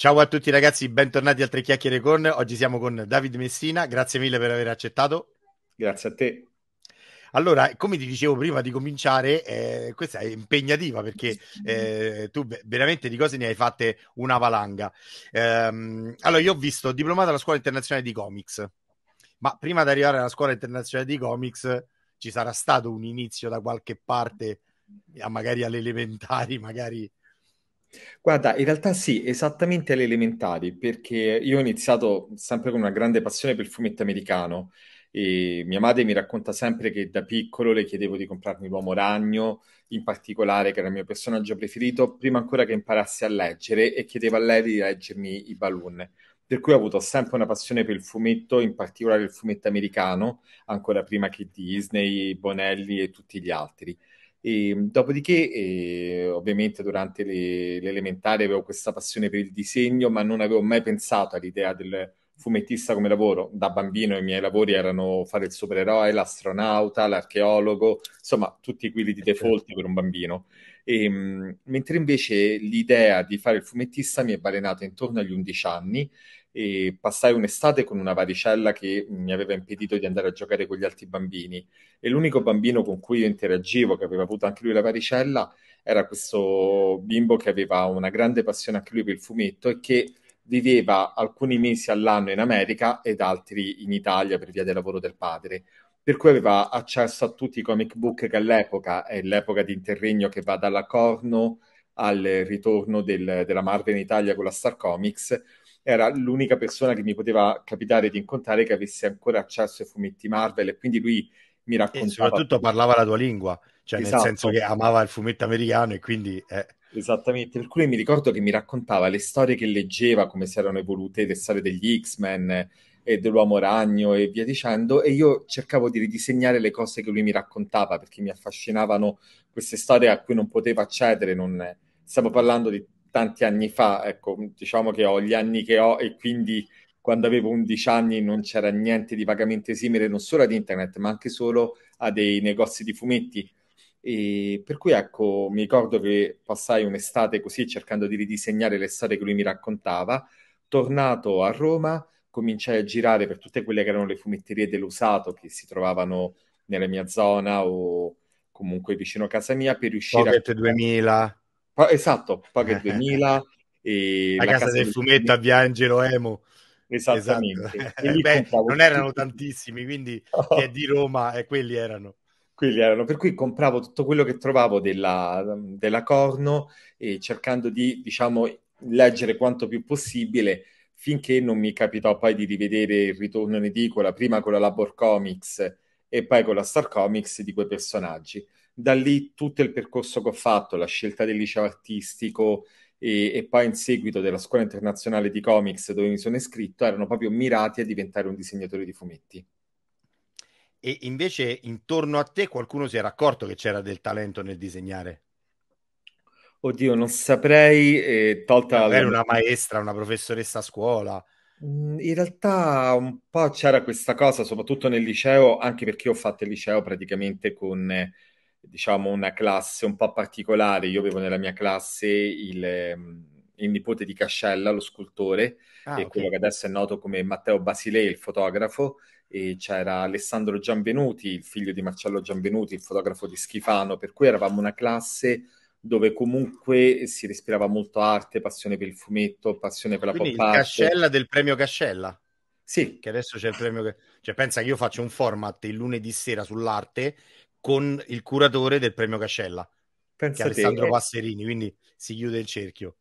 Ciao a tutti ragazzi, bentornati a Tre Chiacchiere con. Oggi siamo con David Messina, grazie mille per aver accettato. Grazie a te. Allora, come ti dicevo prima di cominciare, eh, questa è impegnativa perché eh, tu veramente di cose ne hai fatte una valanga. Ehm, allora, io ho visto diplomata alla scuola internazionale di comics, ma prima di arrivare alla scuola internazionale di comics ci sarà stato un inizio da qualche parte, magari alle elementari, magari Guarda, in realtà sì, esattamente alle elementari, perché io ho iniziato sempre con una grande passione per il fumetto americano e mia madre mi racconta sempre che da piccolo le chiedevo di comprarmi l'Uomo Ragno, in particolare, che era il mio personaggio preferito, prima ancora che imparassi a leggere e chiedevo a lei di leggermi i Balloon. Per cui ho avuto sempre una passione per il fumetto, in particolare il fumetto americano, ancora prima che Disney, Bonelli e tutti gli altri. Ehm, dopodiché, eh, ovviamente, durante le, l'elementare avevo questa passione per il disegno, ma non avevo mai pensato all'idea del fumettista come lavoro. Da bambino i miei lavori erano fare il supereroe, l'astronauta, l'archeologo, insomma, tutti quelli di eh, certo. default per un bambino. E, ehm, mentre invece l'idea di fare il fumettista mi è balenata intorno agli 11 anni e passai un'estate con una varicella che mi aveva impedito di andare a giocare con gli altri bambini e l'unico bambino con cui io interagivo, che aveva avuto anche lui la varicella, era questo bimbo che aveva una grande passione anche lui per il fumetto e che viveva alcuni mesi all'anno in America ed altri in Italia per via del lavoro del padre. Per cui aveva accesso a tutti i comic book che all'epoca è l'epoca di interregno che va dalla Corno al ritorno del, della Marvel in Italia con la Star Comics era l'unica persona che mi poteva capitare di incontrare che avesse ancora accesso ai fumetti Marvel e quindi lui mi raccontava... E soprattutto parlava la tua lingua, cioè esatto. nel senso che amava il fumetto americano e quindi... Eh. Esattamente, per cui mi ricordo che mi raccontava le storie che leggeva, come si erano evolute le storie degli X-Men e dell'Uomo Ragno e via dicendo, e io cercavo di ridisegnare le cose che lui mi raccontava perché mi affascinavano queste storie a cui non potevo accedere, non... Stavo parlando di tanti anni fa, ecco, diciamo che ho gli anni che ho e quindi quando avevo 11 anni non c'era niente di vagamente simile non solo ad internet, ma anche solo a dei negozi di fumetti. E per cui ecco, mi ricordo che passai un'estate così cercando di ridisegnare le storie che lui mi raccontava. Tornato a Roma, cominciai a girare per tutte quelle che erano le fumetterie dell'usato che si trovavano nella mia zona o comunque vicino a casa mia per riuscire Pocket a... 2000 esatto, Pocket 2000. E la, la casa, casa del, del fumetto di Angelo Emo. Esattamente. Esatto. Beh, non erano tantissimi, quindi oh. è di Roma e eh, quelli erano. Quelli erano, per cui compravo tutto quello che trovavo della, della Corno e cercando di, diciamo, leggere quanto più possibile finché non mi capitò poi di rivedere il ritorno in edicola, prima con la Labor Comics e poi con la Star Comics di quei personaggi da lì tutto il percorso che ho fatto, la scelta del liceo artistico e, e, poi in seguito della scuola internazionale di comics dove mi sono iscritto, erano proprio mirati a diventare un disegnatore di fumetti. E invece intorno a te qualcuno si era accorto che c'era del talento nel disegnare? Oddio, non saprei, eh, tolta... Magari una maestra, una professoressa a scuola. Mm, in realtà un po' c'era questa cosa, soprattutto nel liceo, anche perché ho fatto il liceo praticamente con diciamo, una classe un po' particolare. Io avevo nella mia classe il, ehm, il nipote di Cascella, lo scultore, ah, e okay. quello che adesso è noto come Matteo Basile, il fotografo, e c'era Alessandro Gianvenuti, il figlio di Marcello Gianvenuti, il fotografo di Schifano, per cui eravamo una classe dove comunque si respirava molto arte, passione per il fumetto, passione per la Quindi pop art. Cascella del premio Cascella. Sì. Che adesso c'è il premio. Cioè, pensa che io faccio un format il lunedì sera sull'arte con il curatore del premio Cascella, che è Alessandro te, eh. Passerini, quindi si chiude il cerchio.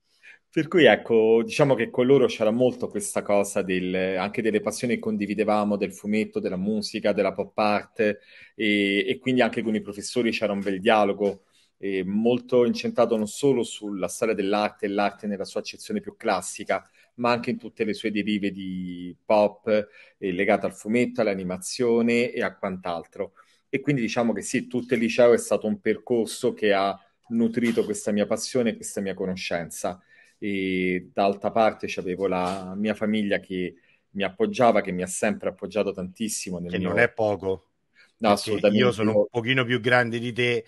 Per cui ecco, diciamo che con loro c'era molto questa cosa del, anche delle passioni che condividevamo, del fumetto, della musica, della pop art e, e quindi anche con i professori c'era un bel dialogo eh, molto incentrato non solo sulla storia dell'arte e l'arte nella sua accezione più classica, ma anche in tutte le sue derive di pop legate al fumetto, all'animazione e a quant'altro. E quindi diciamo che sì, tutto il liceo è stato un percorso che ha nutrito questa mia passione e questa mia conoscenza. E d'altra parte avevo la mia famiglia che mi appoggiava, che mi ha sempre appoggiato tantissimo. Nel che mio... non è poco. No, assolutamente. Io sono un pochino più grande di te, eh,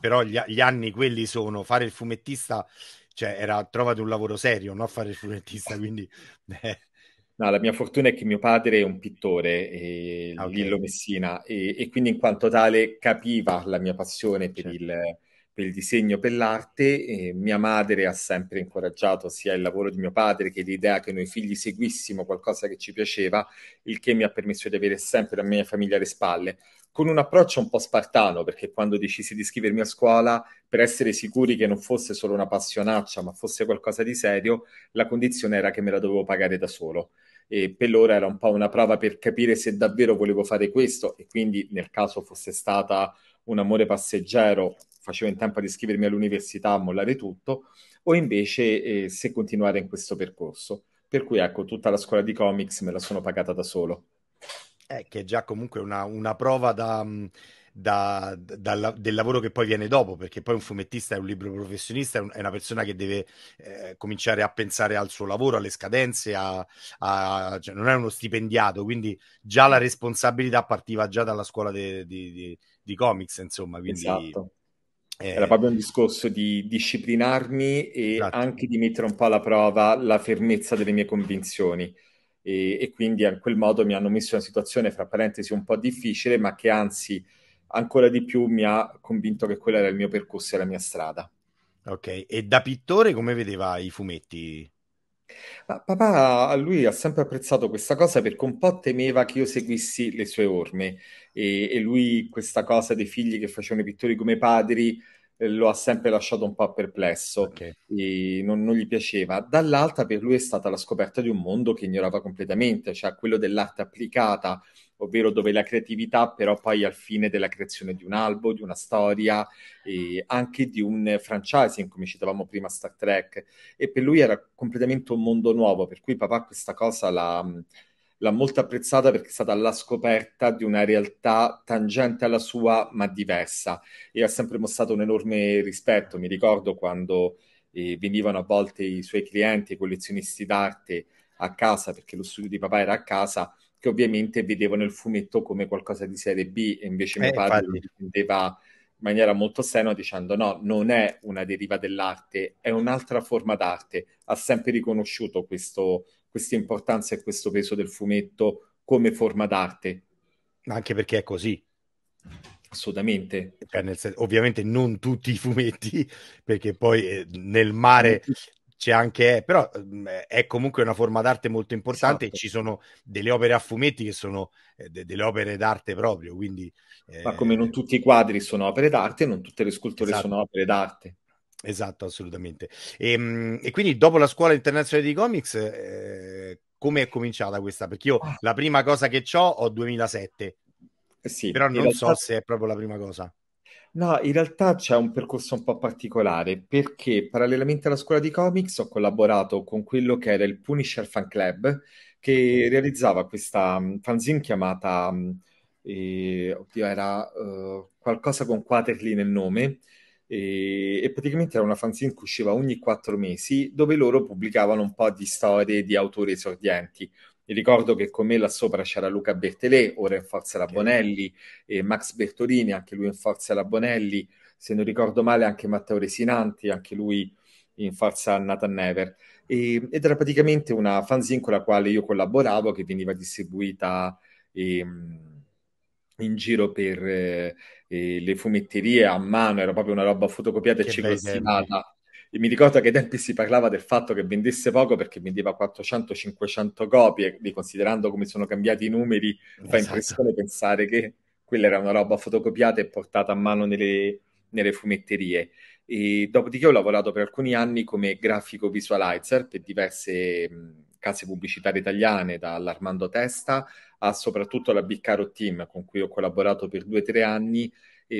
però gli, gli, anni quelli sono fare il fumettista, cioè era trovate un lavoro serio, non fare il fumettista, quindi eh, No, la mia fortuna è che mio padre è un pittore, eh, okay. Lillo Messina, e, e, quindi in quanto tale capiva la mia passione per, certo. il, per il, disegno, per l'arte. mia madre ha sempre incoraggiato sia il lavoro di mio padre che l'idea che noi figli seguissimo qualcosa che ci piaceva, il che mi ha permesso di avere sempre la mia famiglia alle spalle. Con un approccio un po' spartano, perché quando decisi di iscrivermi a scuola, per essere sicuri che non fosse solo una passionaccia, ma fosse qualcosa di serio, la condizione era che me la dovevo pagare da solo e per loro era un po' una prova per capire se davvero volevo fare questo e quindi nel caso fosse stata un amore passeggero facevo in tempo di iscrivermi all'università, a mollare tutto, o invece eh, se continuare in questo percorso. Per cui ecco, tutta la scuola di comics me la sono pagata da solo. Eh, che è già comunque una, una prova da da, da, del lavoro che poi viene dopo, perché poi un fumettista è un libro professionista, è, un, è una persona che deve eh, cominciare a pensare al suo lavoro, alle scadenze, a, a, cioè non è uno stipendiato, quindi già la responsabilità partiva già dalla scuola di comics, insomma. Quindi, esatto. Eh... Era proprio un discorso di disciplinarmi e esatto. anche di mettere un po' alla prova la fermezza delle mie convinzioni. E, e, quindi in quel modo mi hanno messo in una situazione, fra parentesi, un po' difficile, ma che anzi ancora di più mi ha convinto che quello era il mio percorso e la mia strada. Ok, e da pittore come vedeva i fumetti? Ma papà, lui ha sempre apprezzato questa cosa perché un po' temeva che io seguissi le sue orme e, e lui questa cosa dei figli che facevano i pittori come padri eh, lo ha sempre lasciato un po' perplesso okay. e non, non, gli piaceva. Dall'altra per lui è stata la scoperta di un mondo che ignorava completamente, cioè quello dell'arte applicata, ovvero dove la creatività però poi al fine della creazione di un albo, di una storia e anche di un franchising, come citavamo prima Star Trek, e per lui era completamente un mondo nuovo, per cui papà questa cosa l'ha, l'ha molto apprezzata perché è stata la scoperta di una realtà tangente alla sua ma diversa e ha sempre mostrato un enorme rispetto, mi ricordo quando eh, venivano a volte i suoi clienti, i collezionisti d'arte a casa perché lo studio di papà era a casa che ovviamente vedevano il fumetto come qualcosa di serie B e invece eh, mio padre infatti. lo difendeva in maniera molto strenua dicendo no, non è una deriva dell'arte, è un'altra forma d'arte. Ha sempre riconosciuto questo, questa importanza e questo peso del fumetto come forma d'arte. Anche perché è così. Assolutamente. Cioè, senso, ovviamente non tutti i fumetti, perché poi eh, nel mare c'è anche, però è comunque una forma d'arte molto importante esatto. e ci sono delle opere a fumetti che sono eh, de- delle opere d'arte proprio, quindi... Eh... Ma come non tutti i quadri sono opere d'arte, non tutte le sculture esatto. sono opere d'arte. Esatto, assolutamente. E, ehm, e, quindi dopo la scuola internazionale di comics, eh, come è cominciata questa? Perché io ah. la prima cosa che ho ho 2007, eh sì, però non realtà... so se è proprio la prima cosa. No, in realtà c'è un percorso un po' particolare perché parallelamente alla scuola di comics ho collaborato con quello che era il Punisher Fan Club che realizzava questa mm, fanzine chiamata eh, oddio, era eh, qualcosa con Quaterly nel nome e, e, praticamente era una fanzine che usciva ogni quattro mesi dove loro pubblicavano un po' di storie di autori esordienti. Mi ricordo che con me là sopra c'era Luca Bertelè, ora in forza alla Bonelli, e Max Bertolini, anche lui in forza alla Bonelli, se non ricordo male anche Matteo Resinanti, anche lui in forza a Nathan Never. E, ed era praticamente una fanzine con la quale io collaboravo, che veniva distribuita... E, ehm, in giro per eh, le fumetterie a mano, era proprio una roba fotocopiata che e ciclostilata mi ricordo che ai tempi si parlava del fatto che vendesse poco perché vendeva 400-500 copie, considerando come sono cambiati i numeri, esatto. fa impressione pensare che quella era una roba fotocopiata e portata a mano nelle, nelle fumetterie. E dopodiché ho lavorato per alcuni anni come grafico visualizer per diverse case pubblicitarie italiane, dall'Armando Testa a soprattutto la Biccaro Team, con cui ho collaborato per due o tre anni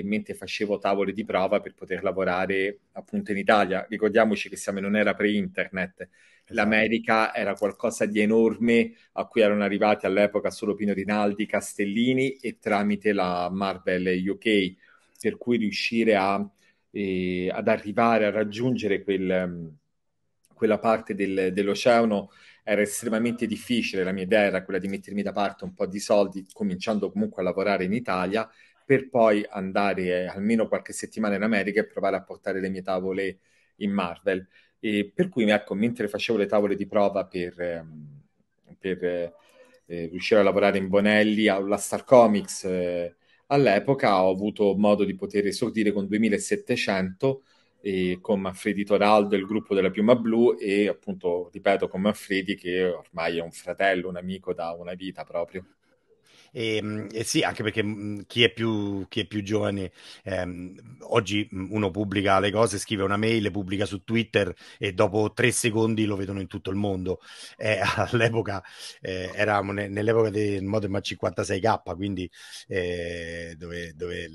mentre facevo tavole di prova per poter lavorare appunto in Italia. Ricordiamoci che siamo in un'era pre-internet, esatto. l'America era qualcosa di enorme a cui erano arrivati all'epoca solo Pino Rinaldi, Castellini e tramite la Marvel UK, per cui riuscire a, eh, ad arrivare a raggiungere quel, quella parte del, dell'oceano era estremamente difficile, la mia idea era quella di mettermi da parte un po' di soldi, cominciando comunque a lavorare in Italia per poi andare eh, almeno qualche settimana in America e provare a portare le mie tavole in Marvel. E per cui, ecco, mentre facevo le tavole di prova per, ehm, per eh, riuscire a lavorare in Bonelli alla Star Comics eh, all'epoca, ho avuto modo di poter esordire con 2700 eh, con Manfredi Toraldo, il gruppo della Piuma Blu e appunto, ripeto, con Manfredi che ormai è un fratello, un amico da una vita proprio. E, ehm, e sì, anche perché mhmm, chi è più, chi è più giovane ehm, oggi mhmm, uno pubblica le cose, scrive una mail, pubblica su Twitter e dopo tre secondi lo vedono in tutto il mondo. Eh, all'epoca eh, eravamo ne, nell'epoca del modem 56k, quindi eh, dove, dove,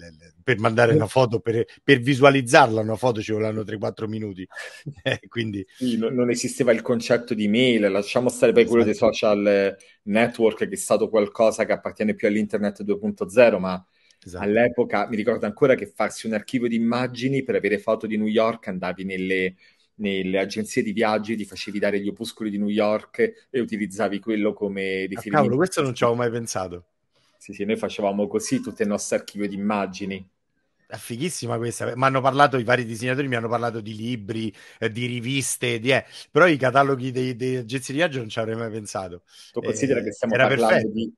per mandare una foto, per, per visualizzarla una foto ci volevano 3-4 minuti. Eh, quindi... Sì, non, non esisteva il concetto di mail, lasciamo stare poi quello esatto. dei social network che è stato qualcosa che appartiene transizione più all'internet 2.0, ma esatto. all'epoca mi ricordo ancora che farsi un archivio di immagini per avere foto di New York andavi nelle, nelle agenzie di viaggi, ti facevi dare gli opuscoli di New York e utilizzavi quello come ah, riferimento. Ah, cavolo, questo non ci avevo mai pensato. Sì, sì, noi facevamo così tutto il nostro archivio di immagini. È fighissima questa. Mi hanno parlato i vari disegnatori, mi hanno parlato di libri, eh, di riviste, di, eh, però i cataloghi dei, dei agenzie di viaggio non ci avrei mai pensato. Tu considera eh, che stiamo parlando perfetto. di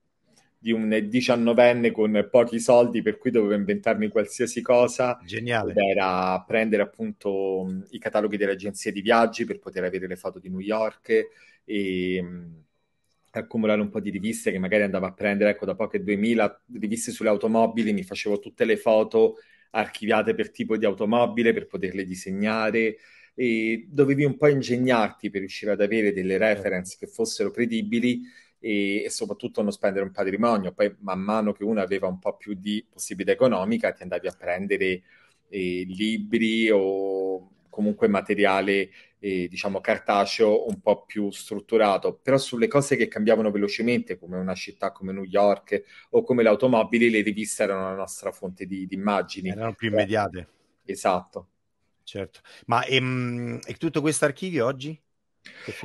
di un diciannovenne con pochi soldi per cui dovevo inventarmi qualsiasi cosa. Geniale. Era prendere appunto i cataloghi delle agenzie di viaggi per poter avere le foto di New York e mm, accumulare un po' di riviste che magari andavo a prendere, ecco, da poche 2000 riviste sulle automobili, mi facevo tutte le foto archiviate per tipo di automobile per poterle disegnare e dovevi un po' ingegnarti per riuscire ad avere delle certo. reference che fossero credibili e, e, soprattutto non spendere un patrimonio. Poi man mano che uno aveva un po' più di possibilità economica ti andavi a prendere eh, libri o comunque materiale eh, diciamo cartaceo un po' più strutturato, però sulle cose che cambiavano velocemente, come una città come New York o come l'automobile, le riviste erano la nostra fonte di, di immagini. Erano più immediate. Esatto. Certo, ma ehm, e tutto questo archivio oggi?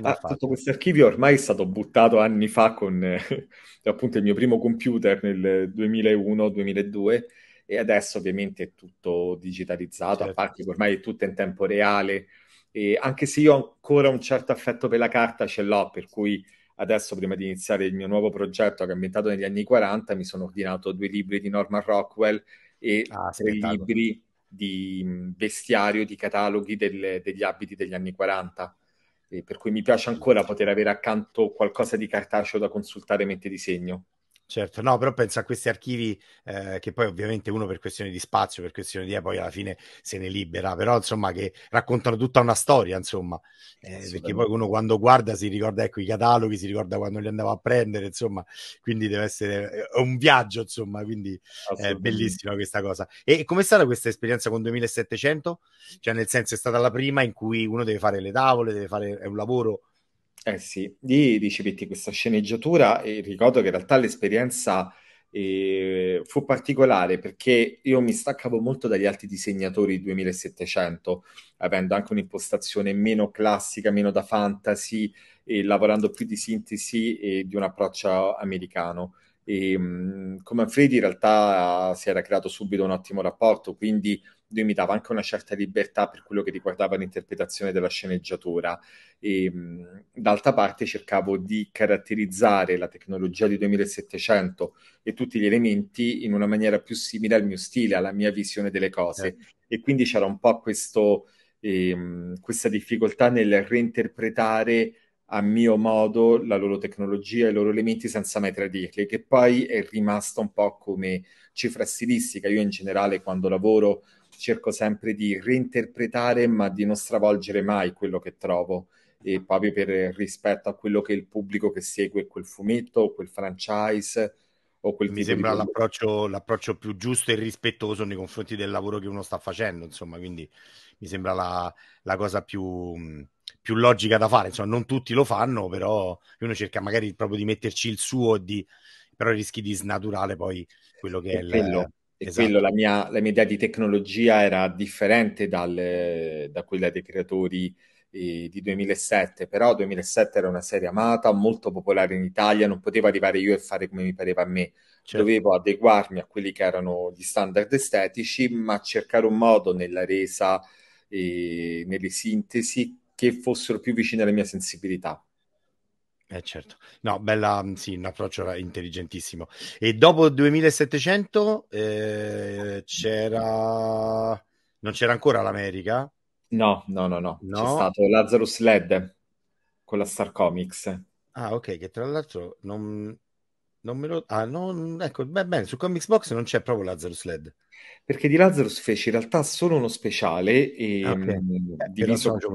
Ah, tutto questo archivio ormai è stato buttato anni fa con eh, appunto il mio primo computer nel 2001-2002 e adesso ovviamente è tutto digitalizzato, certo. a parte che ormai è tutto in tempo reale e anche se io ancora un certo affetto per la carta ce l'ho, per cui adesso prima di iniziare il mio nuovo progetto che è ambientato negli anni 40 mi sono ordinato due libri di Norman Rockwell e ah, tre libri di bestiario, mm, di cataloghi del, degli abiti degli anni 40 per cui mi piace ancora poter avere accanto qualcosa di cartaceo da consultare mentre disegno. Certo, no, però penso a questi archivi eh, che poi ovviamente uno per questione di spazio, per questione di... Eh, poi alla fine se ne libera, però insomma che raccontano tutta una storia, insomma, eh, perché poi uno quando guarda si ricorda ecco, i cataloghi, si ricorda quando li andava a prendere, insomma, quindi deve essere eh, un viaggio, insomma, quindi è eh, bellissima questa cosa. E com'è stata questa esperienza con 2700? Cioè nel senso è stata la prima in cui uno deve fare le tavole, deve fare è un lavoro eh sì, lì ricevetti questa sceneggiatura e ricordo che in realtà l'esperienza eh, fu particolare perché io mi staccavo molto dagli altri disegnatori 2700, avendo anche un'impostazione meno classica, meno da fantasy, e lavorando più di sintesi e di un approccio americano. E, mh, mm, con Manfredi in realtà si era creato subito un ottimo rapporto, quindi lui mi dava anche una certa libertà per quello che riguardava l'interpretazione della sceneggiatura. E, mh, mm, d'altra parte cercavo di caratterizzare la tecnologia di 2700 e tutti gli elementi in una maniera più simile al mio stile, alla mia visione delle cose. Eh. E quindi c'era un po' questo, eh, questa difficoltà nel reinterpretare a mio modo la loro tecnologia, i loro elementi senza mai tradirli, che poi è rimasta un po' come cifra stilistica. Io in generale quando lavoro cerco sempre di reinterpretare ma di non stravolgere mai quello che trovo e proprio per rispetto a quello che il pubblico che segue quel fumetto o quel franchise o quel mi sembra l'approccio, l'approccio, più giusto e rispettoso nei confronti del lavoro che uno sta facendo insomma quindi mi sembra la, la cosa più più logica da fare, insomma, non tutti lo fanno, però uno cerca magari proprio di metterci il suo, di... però rischi di snaturare poi quello che è il... Quello. E esatto. quello, la mia, la mia, idea di tecnologia era differente dal, da quella dei creatori eh, di 2007, però 2007 era una serie amata, molto popolare in Italia, non potevo arrivare io e fare come mi pareva a me, certo. dovevo adeguarmi a quelli che erano gli standard estetici, ma cercare un modo nella resa, eh, nelle sintesi, che fossero più vicine alle mie sensibilità. Eh certo, no, bella, mm, sì, un approccio intelligentissimo. E dopo 2700 eh, c'era... non c'era ancora l'America? No, no, no, no, no. c'è stato Lazarus Led con la Star Comics. Ah, ok, che tra l'altro non... Non me lo... Ah, non... Mm, ecco, beh, bene, su Comics Box non c'è proprio Lazarus Led. Perché di Lazarus fece in realtà solo uno speciale e ah, okay. mh, mm, eh, diviso so,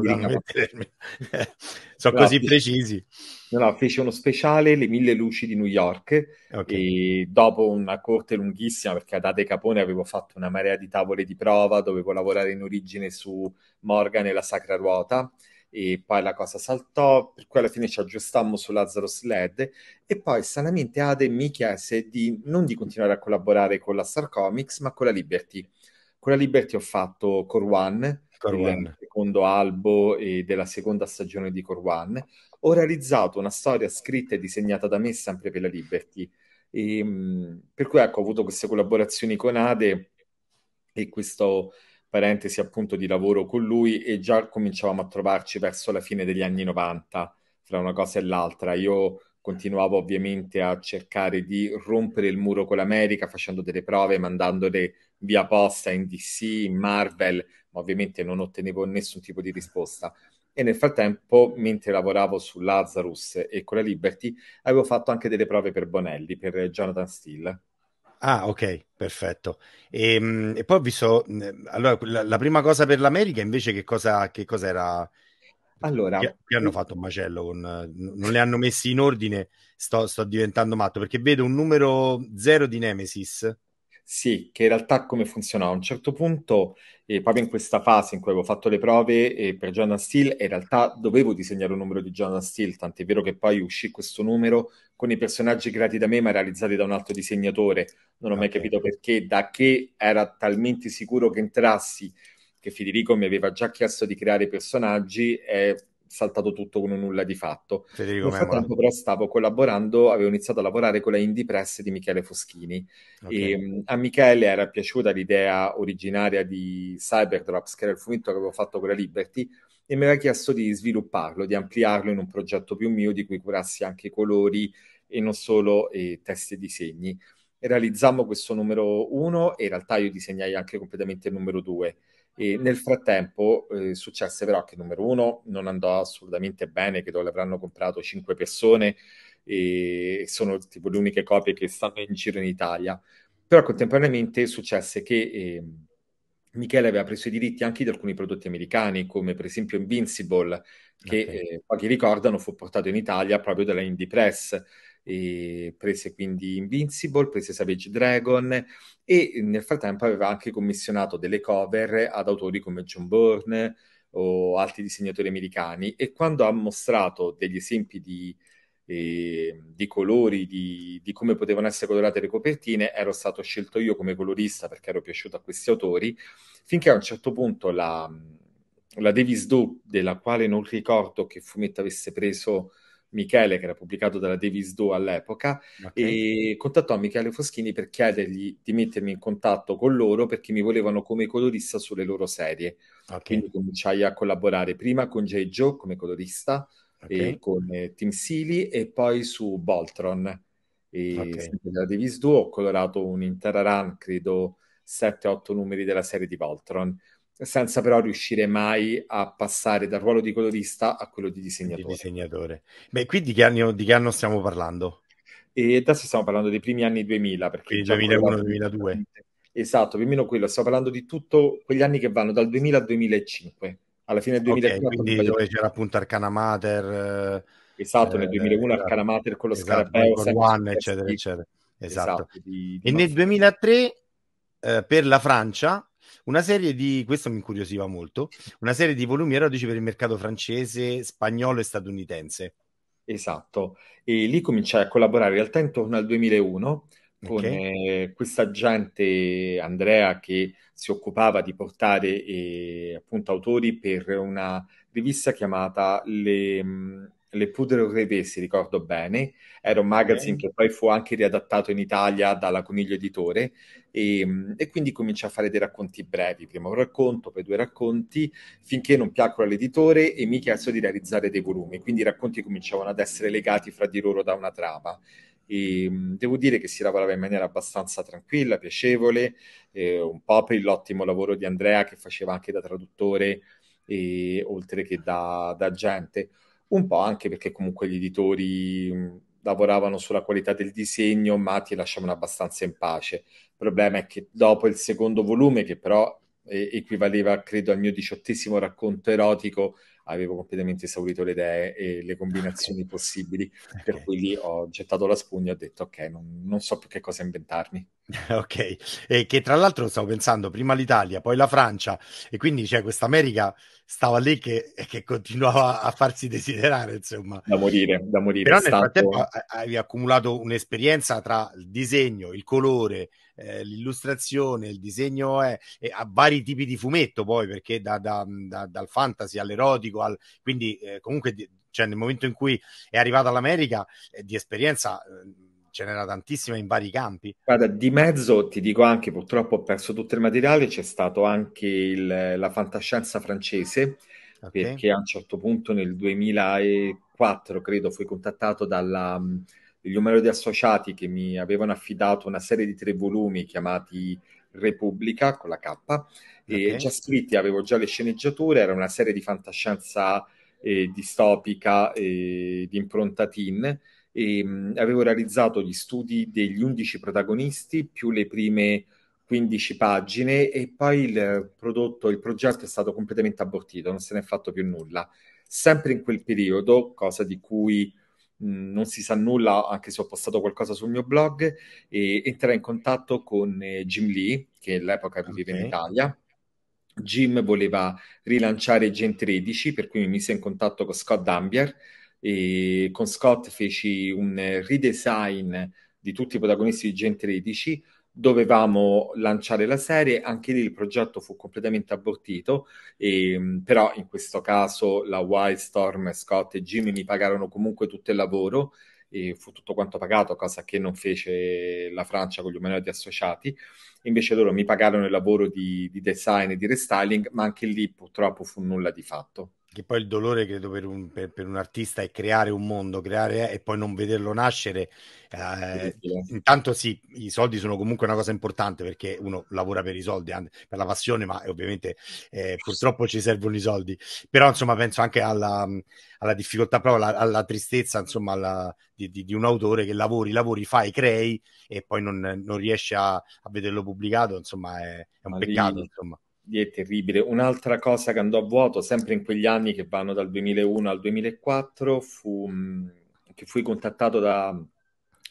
Sono così precisi. No, no, fece uno speciale Le mille luci di New York okay. e dopo una corte lunghissima perché ad Ade Capone avevo fatto una marea di tavole di prova, dovevo lavorare in origine su Morgan e la Sacra Ruota e poi la cosa saltò, per cui alla fine ci aggiustammo su Lazarus Led e poi sanamente Ade mi chiese di non di continuare a collaborare con la Star Comics ma con la Liberty. Con la Liberty ho fatto Core One, Core il One. secondo albo e della seconda stagione di Core One. Ho realizzato una storia scritta e disegnata da me sempre per la Liberty. E, ehm, per cui ecco, ho avuto queste collaborazioni con Ade e questo parentesi appunto di lavoro con lui e già cominciavamo a trovarci verso la fine degli anni 90 fra una cosa e l'altra. Io continuavo ovviamente a cercare di rompere il muro con l'America facendo delle prove, mandandole via posta in DC, in Marvel, ma ovviamente non ottenevo nessun tipo di risposta. E nel frattempo, mentre lavoravo su Lazarus e con la Liberty, avevo fatto anche delle prove per Bonelli, per Jonathan Steele. Ah, ok, perfetto. E, ehm, e poi ho visto, allora, la, la, prima cosa per l'America invece che cosa, che cosa era? Allora, che, hanno fatto un macello, con, non le hanno messi in ordine, sto, sto diventando matto perché vedo un numero zero di Nemesis sì, che in realtà come funzionava? A un certo punto, eh, proprio in questa fase in cui avevo fatto le prove eh, per Jonathan Steele, in realtà dovevo disegnare un numero di Jonathan Steele, tant'è vero che poi uscì questo numero con i personaggi creati da me ma realizzati da un altro disegnatore. Non ho mai capito perché, da che era talmente sicuro che entrassi, che Federico mi aveva già chiesto di creare personaggi, eh, saltato tutto con un nulla di fatto. Federico Nel frattempo però stavo collaborando, avevo iniziato a lavorare con la Indie Press di Michele Foschini. Okay. E, mm, a Michele era piaciuta l'idea originaria di Cyberdrops, che era il fumetto che avevo fatto con la Liberty, e mi aveva chiesto di svilupparlo, di ampliarlo in un progetto più mio di cui curassi anche i colori e non solo eh, testi e disegni. realizzammo questo numero uno e in realtà io disegnai anche completamente il numero due e nel frattempo eh, successe però che numero uno non andò assolutamente bene, credo l'avranno comprato cinque persone e sono tipo le uniche copie che stanno in giro in Italia. Però contemporaneamente successe che eh, Michele aveva preso i diritti anche di alcuni prodotti americani, come per esempio Invincible, che okay. eh, pochi ricordano fu portato in Italia proprio dalla Indie Press e prese quindi Invincible, prese Savage Dragon e nel frattempo aveva anche commissionato delle cover ad autori come John Bourne o altri disegnatori americani e quando ha mostrato degli esempi di, eh, di colori, di, di, come potevano essere colorate le copertine, ero stato scelto io come colorista perché ero piaciuto a questi autori, finché a un certo punto la, la Davis Doe, della quale non ricordo che fumetto avesse preso Michele, che era pubblicato dalla Davis Do all'epoca, okay. e contattò Michele Foschini per chiedergli di mettermi in contatto con loro perché mi volevano come colorista sulle loro serie. Okay. Quindi cominciai a collaborare prima con J. Joe come colorista, okay. con eh, Tim Sealy e poi su Boltron. E okay. della Davis Do ho colorato un'intera run, credo 7-8 numeri della serie di Boltron senza però riuscire mai a passare dal ruolo di colorista a quello di disegnatore. Di disegnatore. Beh, qui di che, anno, di che anno stiamo parlando? E adesso stiamo parlando dei primi anni 2000, perché 2001-2002. Diciamo esatto, più o meno quello, stiamo parlando di tutti quegli anni che vanno dal 2000 al 2005. Alla fine del 2005... okay, dove c'era appunto Arcana Mater eh, Esatto, eh, nel 2001 eh, Arcana Mater con lo esatto, Scarabeo, One, eccetera, eccetera. Esatto. esatto di, di e nel 2003 eh, per la Francia una serie di, questo mi incuriosiva molto, una serie di volumi erotici per il mercato francese, spagnolo e statunitense. Esatto, e lì cominciai a collaborare in realtà intorno al 2001 con okay. Eh, questa gente Andrea che si occupava di portare eh, appunto autori per una rivista chiamata Le mm, le pudre Crevé, se ricordo bene, era un magazine okay. che poi fu anche riadattato in Italia dalla Coniglio Editore e, ehm, e quindi comincia a fare dei racconti brevi, primo un racconto, poi due racconti, finché non piacquero all'editore e mi chiesto di realizzare dei volumi, quindi i racconti cominciavano ad essere legati fra di loro da una trama. E ehm, devo dire che si lavorava in maniera abbastanza tranquilla, piacevole, eh, un po' per l'ottimo lavoro di Andrea che faceva anche da traduttore, e, eh, oltre che da, da agente un po' anche perché comunque gli editori lavoravano sulla qualità del disegno, ma ti lasciavano abbastanza in pace. Il problema è che dopo il secondo volume, che però eh, equivaleva, credo, al mio diciottesimo racconto erotico, avevo completamente esaurito le idee e le combinazioni possibili, per cui lì ho gettato la spugna e ho detto ok, non, non so più che cosa inventarmi. ok, e che tra l'altro stavo pensando prima l'Italia, poi la Francia, e quindi c'è cioè, questa America stava lì che, che, continuava a farsi desiderare, insomma. Da morire, da morire. Però nel stato... frattempo avevi accumulato un'esperienza tra il disegno, il colore, eh, l'illustrazione, il disegno è, è, a vari tipi di fumetto poi, perché da, da, da, dal fantasy all'erotico Portugal, quindi eh, comunque di, cioè, nel momento in cui è arrivata all'America eh, di esperienza eh, ce n'era tantissima in vari campi. Guarda, di mezzo ti dico anche, purtroppo ho perso tutto il materiale, c'è stato anche il, la fantascienza francese, okay. perché a un certo punto nel 2004, credo, fui contattato dagli mm, numerosi associati che mi avevano affidato una serie di tre volumi chiamati Repubblica con la K okay. già scritti, avevo già le sceneggiature, era una serie di fantascienza eh, distopica eh, di impronta teen e ehm, mh, avevo realizzato gli studi degli 11 protagonisti più le prime 15 pagine e poi il prodotto, il progetto è stato completamente abortito, non se ne è fatto più nulla. Sempre in quel periodo, cosa di cui mm, non si sa nulla, anche se ho postato qualcosa sul mio blog, e eh, entrai in contatto con eh, Jim Lee, che all'epoca okay. viveva in Italia, Jim voleva rilanciare Gen 13, per cui mi mise in contatto con Scott Dambier e con Scott feci un redesign di tutti i protagonisti di Gen 13. Dovevamo lanciare la serie, anche lì il progetto fu completamente abortito, e, mm, però in questo caso la Wildstorm, Scott e Jim mi pagarono comunque tutto il lavoro e fu tutto quanto pagato, cosa che non fece la Francia con gli umanoidi associati. Invece loro mi pagarono il lavoro di, di design e di restyling, ma anche lì purtroppo fu nulla di fatto. Che poi il dolore, credo, per un, per, per un, artista è creare un mondo, creare e poi non vederlo nascere. Eh, intanto sì, i soldi sono comunque una cosa importante perché uno lavora per i soldi, per la passione, ma ovviamente eh, purtroppo ci servono i soldi. Però insomma penso anche alla, alla difficoltà, proprio alla, alla tristezza insomma, alla, di, di, di, un autore che lavori, lavori, fai, crei e poi non, non riesce a, a, vederlo pubblicato. Insomma è, è un ma peccato. Lì. Insomma è terribile. Un'altra cosa che andò a vuoto, sempre in quegli anni che vanno dal 2001 al 2004, fu mm, che fui contattato da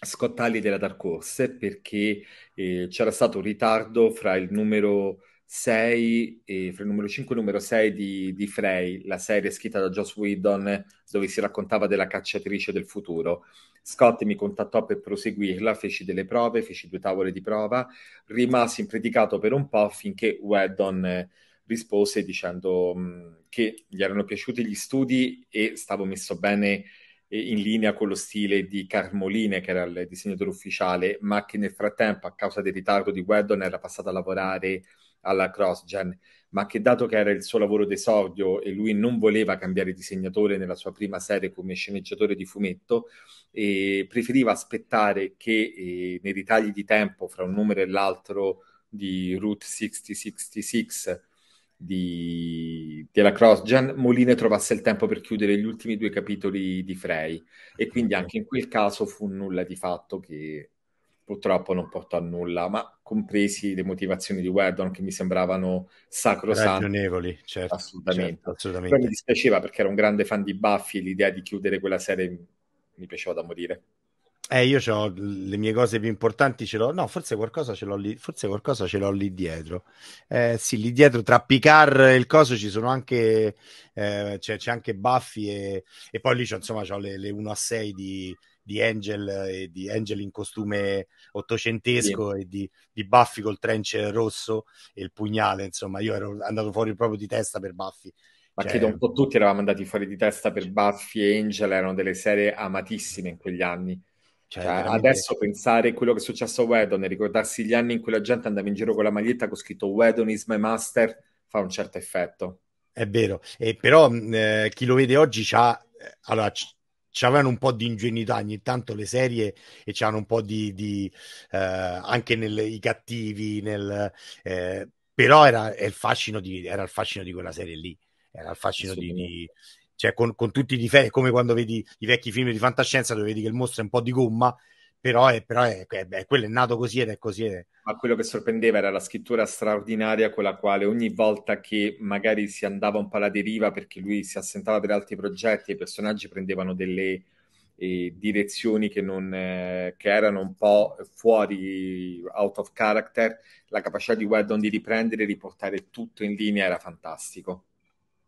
Scott Alley della Dark Horse perché eh, c'era stato un ritardo fra il numero 6, eh, fra il numero 5 e il numero 6 di, di, Frey, la serie scritta da Joss Whedon dove si raccontava della cacciatrice del futuro. Scott mi contattò per proseguirla, feci delle prove, feci due tavole di prova, rimasi impredicato per un po' finché Whedon eh, rispose dicendo mm, che gli erano piaciuti gli studi e stavo messo bene in linea con lo stile di Carmoline, che era il disegnatore ufficiale, ma che nel frattempo, a causa del ritardo di Whedon, era passato a lavorare alla CrossGen, ma che dato che era il suo lavoro d'esordio e lui non voleva cambiare disegnatore nella sua prima serie come sceneggiatore di fumetto, e preferiva aspettare che eh, nei ritagli di tempo fra un numero e l'altro di Route 6066 di, della CrossGen, Moline trovasse il tempo per chiudere gli ultimi due capitoli di Frey e quindi anche in quel caso fu nulla di fatto che purtroppo non portò a nulla, ma compresi le motivazioni di Werdon che mi sembravano sacrosante. Ragionevoli, certo. Assolutamente. Certo, assolutamente. mi dispiaceva perché ero un grande fan di Buffy, e l'idea di chiudere quella serie mi piaceva da morire. Eh, io ho le mie cose più importanti, ce l'ho, no, forse qualcosa ce l'ho lì, forse qualcosa ce l'ho lì dietro. Eh, sì, lì dietro tra Picard e il coso ci sono anche, eh, c'è, c'è, anche Buffy e, e poi lì c'è, insomma, c'ho le, le 1 a 6 di, di Angel eh, e di Angel in costume ottocentesco yeah. e di, di Buffy col trench rosso e il pugnale, insomma, io ero andato fuori proprio di testa per Buffy. Ma cioè... credo un po' tutti eravamo andati fuori di testa per Buffy e Angel, erano delle serie amatissime in quegli anni. Cioè, cioè, veramente... Adesso pensare a quello che è successo a Wedon e ricordarsi gli anni in cui la gente andava in giro con la maglietta con scritto Wedon is my master fa un certo effetto. È vero, e però mm, eh, chi lo vede oggi ha eh, allora, c'avevano un po' di ingenuità ogni tanto le serie e c'erano un po' di, di eh, anche nei cattivi nel, eh, però era, era, il fascino di, era il fascino di quella serie lì era il fascino di, di cioè con, con, tutti i difetti come quando vedi i vecchi film di fantascienza dove vedi che il mostro è un po' di gomma però, è, però è, beh, quello è nato così ed è così. Ed è. Ma quello che sorprendeva era la scrittura straordinaria con la quale ogni volta che magari si andava un po' alla deriva perché lui si assentava per altri progetti, i personaggi prendevano delle eh, direzioni che, non, eh, che, erano un po' fuori, out of character, la capacità di Weddon di riprendere e riportare tutto in linea era fantastico.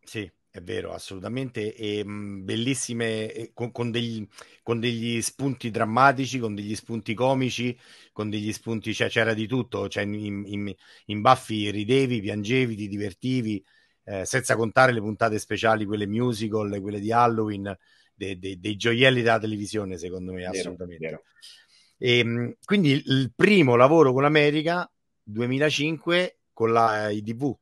Sì, è vero, assolutamente, e, ehm, mh, bellissime, e eh, con, con, degli, con, degli, spunti drammatici, con degli spunti comici, con degli spunti, cioè c'era di tutto, cioè, in, in, in baffi ridevi, piangevi, ti divertivi, eh, senza contare le puntate speciali, quelle musical, quelle di Halloween, de, de, dei gioielli della televisione, secondo me, vero, assolutamente. Vero. E, ehm, mh, quindi il primo lavoro con l'America, 2005, con la IDV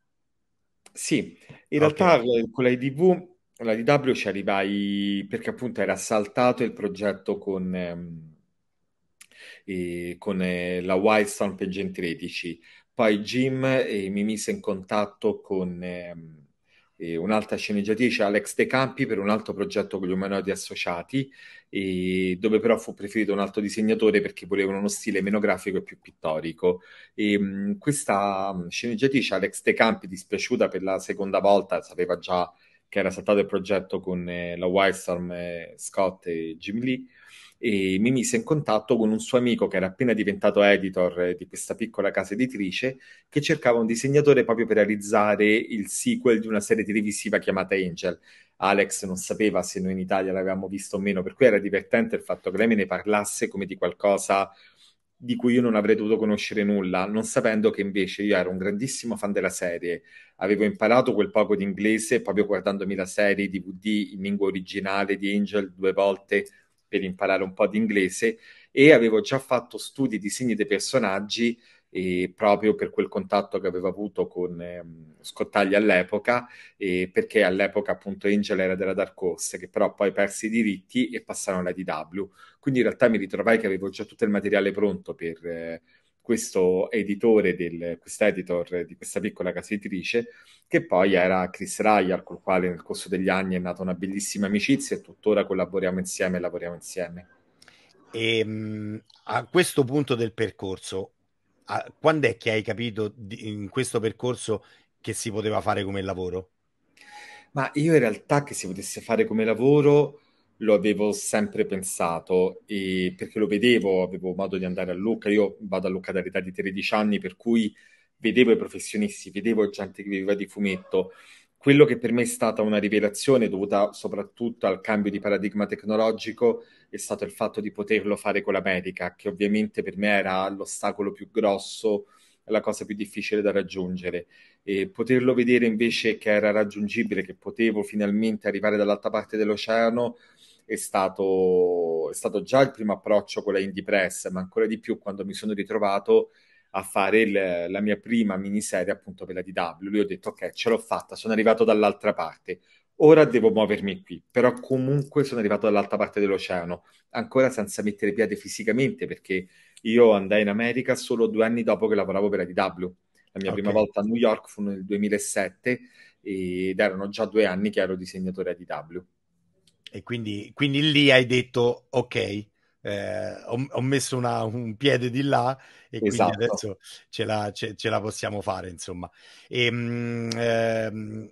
sì, in ah, realtà Ok. con la IDV, la DW ci arrivai perché appunto era saltato il progetto con, ehm, e- con eh, la Wildstorm per Gen 13. Poi Jim eh, mi mise in contatto con, ehm, eh, un'altra sceneggiatrice, Alex De Campi, per un altro progetto con gli umanoidi associati, eh, dove però fu preferito un altro disegnatore perché volevano uno stile meno grafico e più pittorico. E, mh, questa sceneggiatrice, Alex De Campi, dispiaciuta per la seconda volta, sapeva già che era saltato il progetto con eh, la Wildstorm, eh, Scott e Jim Lee, e mi mise in contatto con un suo amico che era appena diventato editor eh, di questa piccola casa editrice che cercava un disegnatore proprio per realizzare il sequel di una serie televisiva chiamata Angel. Alex non sapeva se noi in Italia l'avevamo visto o meno, per cui era divertente il fatto che lei me ne parlasse come di qualcosa di cui io non avrei dovuto conoscere nulla, non sapendo che invece io ero un grandissimo fan della serie, avevo imparato quel poco di inglese proprio guardandomi la serie DVD in lingua originale di Angel due volte, per imparare un po' di inglese e avevo già fatto studi di segni dei personaggi eh, proprio per quel contatto che avevo avuto con ehm, Scottaglia all'epoca, e perché all'epoca appunto Angel era della Dark Horse, che però poi persi i diritti e passarono alla DW. Quindi in realtà mi ritrovai che avevo già tutto il materiale pronto per... Eh, questo editore, del, quest'editor di questa piccola casa editrice, che poi era Chris Ryar, col quale nel corso degli anni è nata una bellissima amicizia e tuttora collaboriamo insieme e lavoriamo insieme. E, ehm, a questo punto del percorso, a, quando è che hai capito di, in questo percorso che si poteva fare come lavoro? Ma io in realtà che si potesse fare come lavoro lo avevo sempre pensato e perché lo vedevo, avevo modo di andare a Lucca, io vado a Lucca dall'età di 13 anni, per cui vedevo i professionisti, vedevo gente che viveva di fumetto. Quello che per me è stata una rivelazione dovuta soprattutto al cambio di paradigma tecnologico è stato il fatto di poterlo fare con l'America, che ovviamente per me era l'ostacolo più grosso, la cosa più difficile da raggiungere. E poterlo vedere invece che era raggiungibile, che potevo finalmente arrivare dall'altra parte dell'oceano, è stato, è stato già il primo approccio con la Indie Press, ma ancora di più quando mi sono ritrovato a fare il, la mia prima miniserie appunto per la DW. Lui ho detto ok, ce l'ho fatta, sono arrivato dall'altra parte. Ora devo muovermi qui, però comunque sono arrivato dall'altra parte dell'oceano, ancora senza mettere piede fisicamente, perché io andai in America solo due anni dopo che lavoravo per la DW. La mia okay. prima volta a New York fu nel 2007 ed erano già due anni che ero disegnatore a DW. E quindi, quindi lì hai detto, ok, eh, ho, ho, messo una, un piede di là e esatto. quindi adesso ce la, ce, ce la, possiamo fare, insomma. E, ehm, ehm,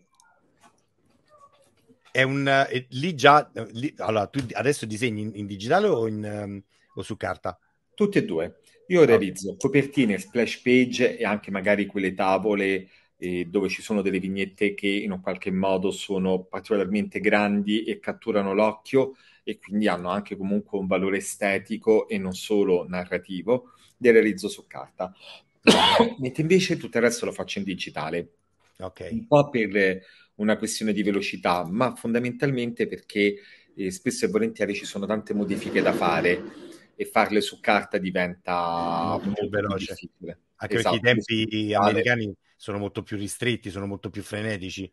è un, eh, lì già, lì, allora, tu adesso disegni in, in digitale o, in, ehm, o, su carta? Tutti e due. Io realizzo okay. copertine, splash page e anche magari quelle tavole eh, dove ci sono delle vignette che in un qualche modo sono particolarmente grandi e catturano l'occhio e quindi hanno anche comunque un valore estetico e non solo narrativo, le realizzo su carta. Mentre invece tutto il resto lo faccio in digitale. Okay. Un po' per una questione di velocità, ma fondamentalmente perché eh, spesso e volentieri ci sono tante modifiche da fare e farle su carta diventa molto veloce. difficile. Anche esatto. perché i esatto. tempi americani sono molto più ristretti, sono molto più frenetici.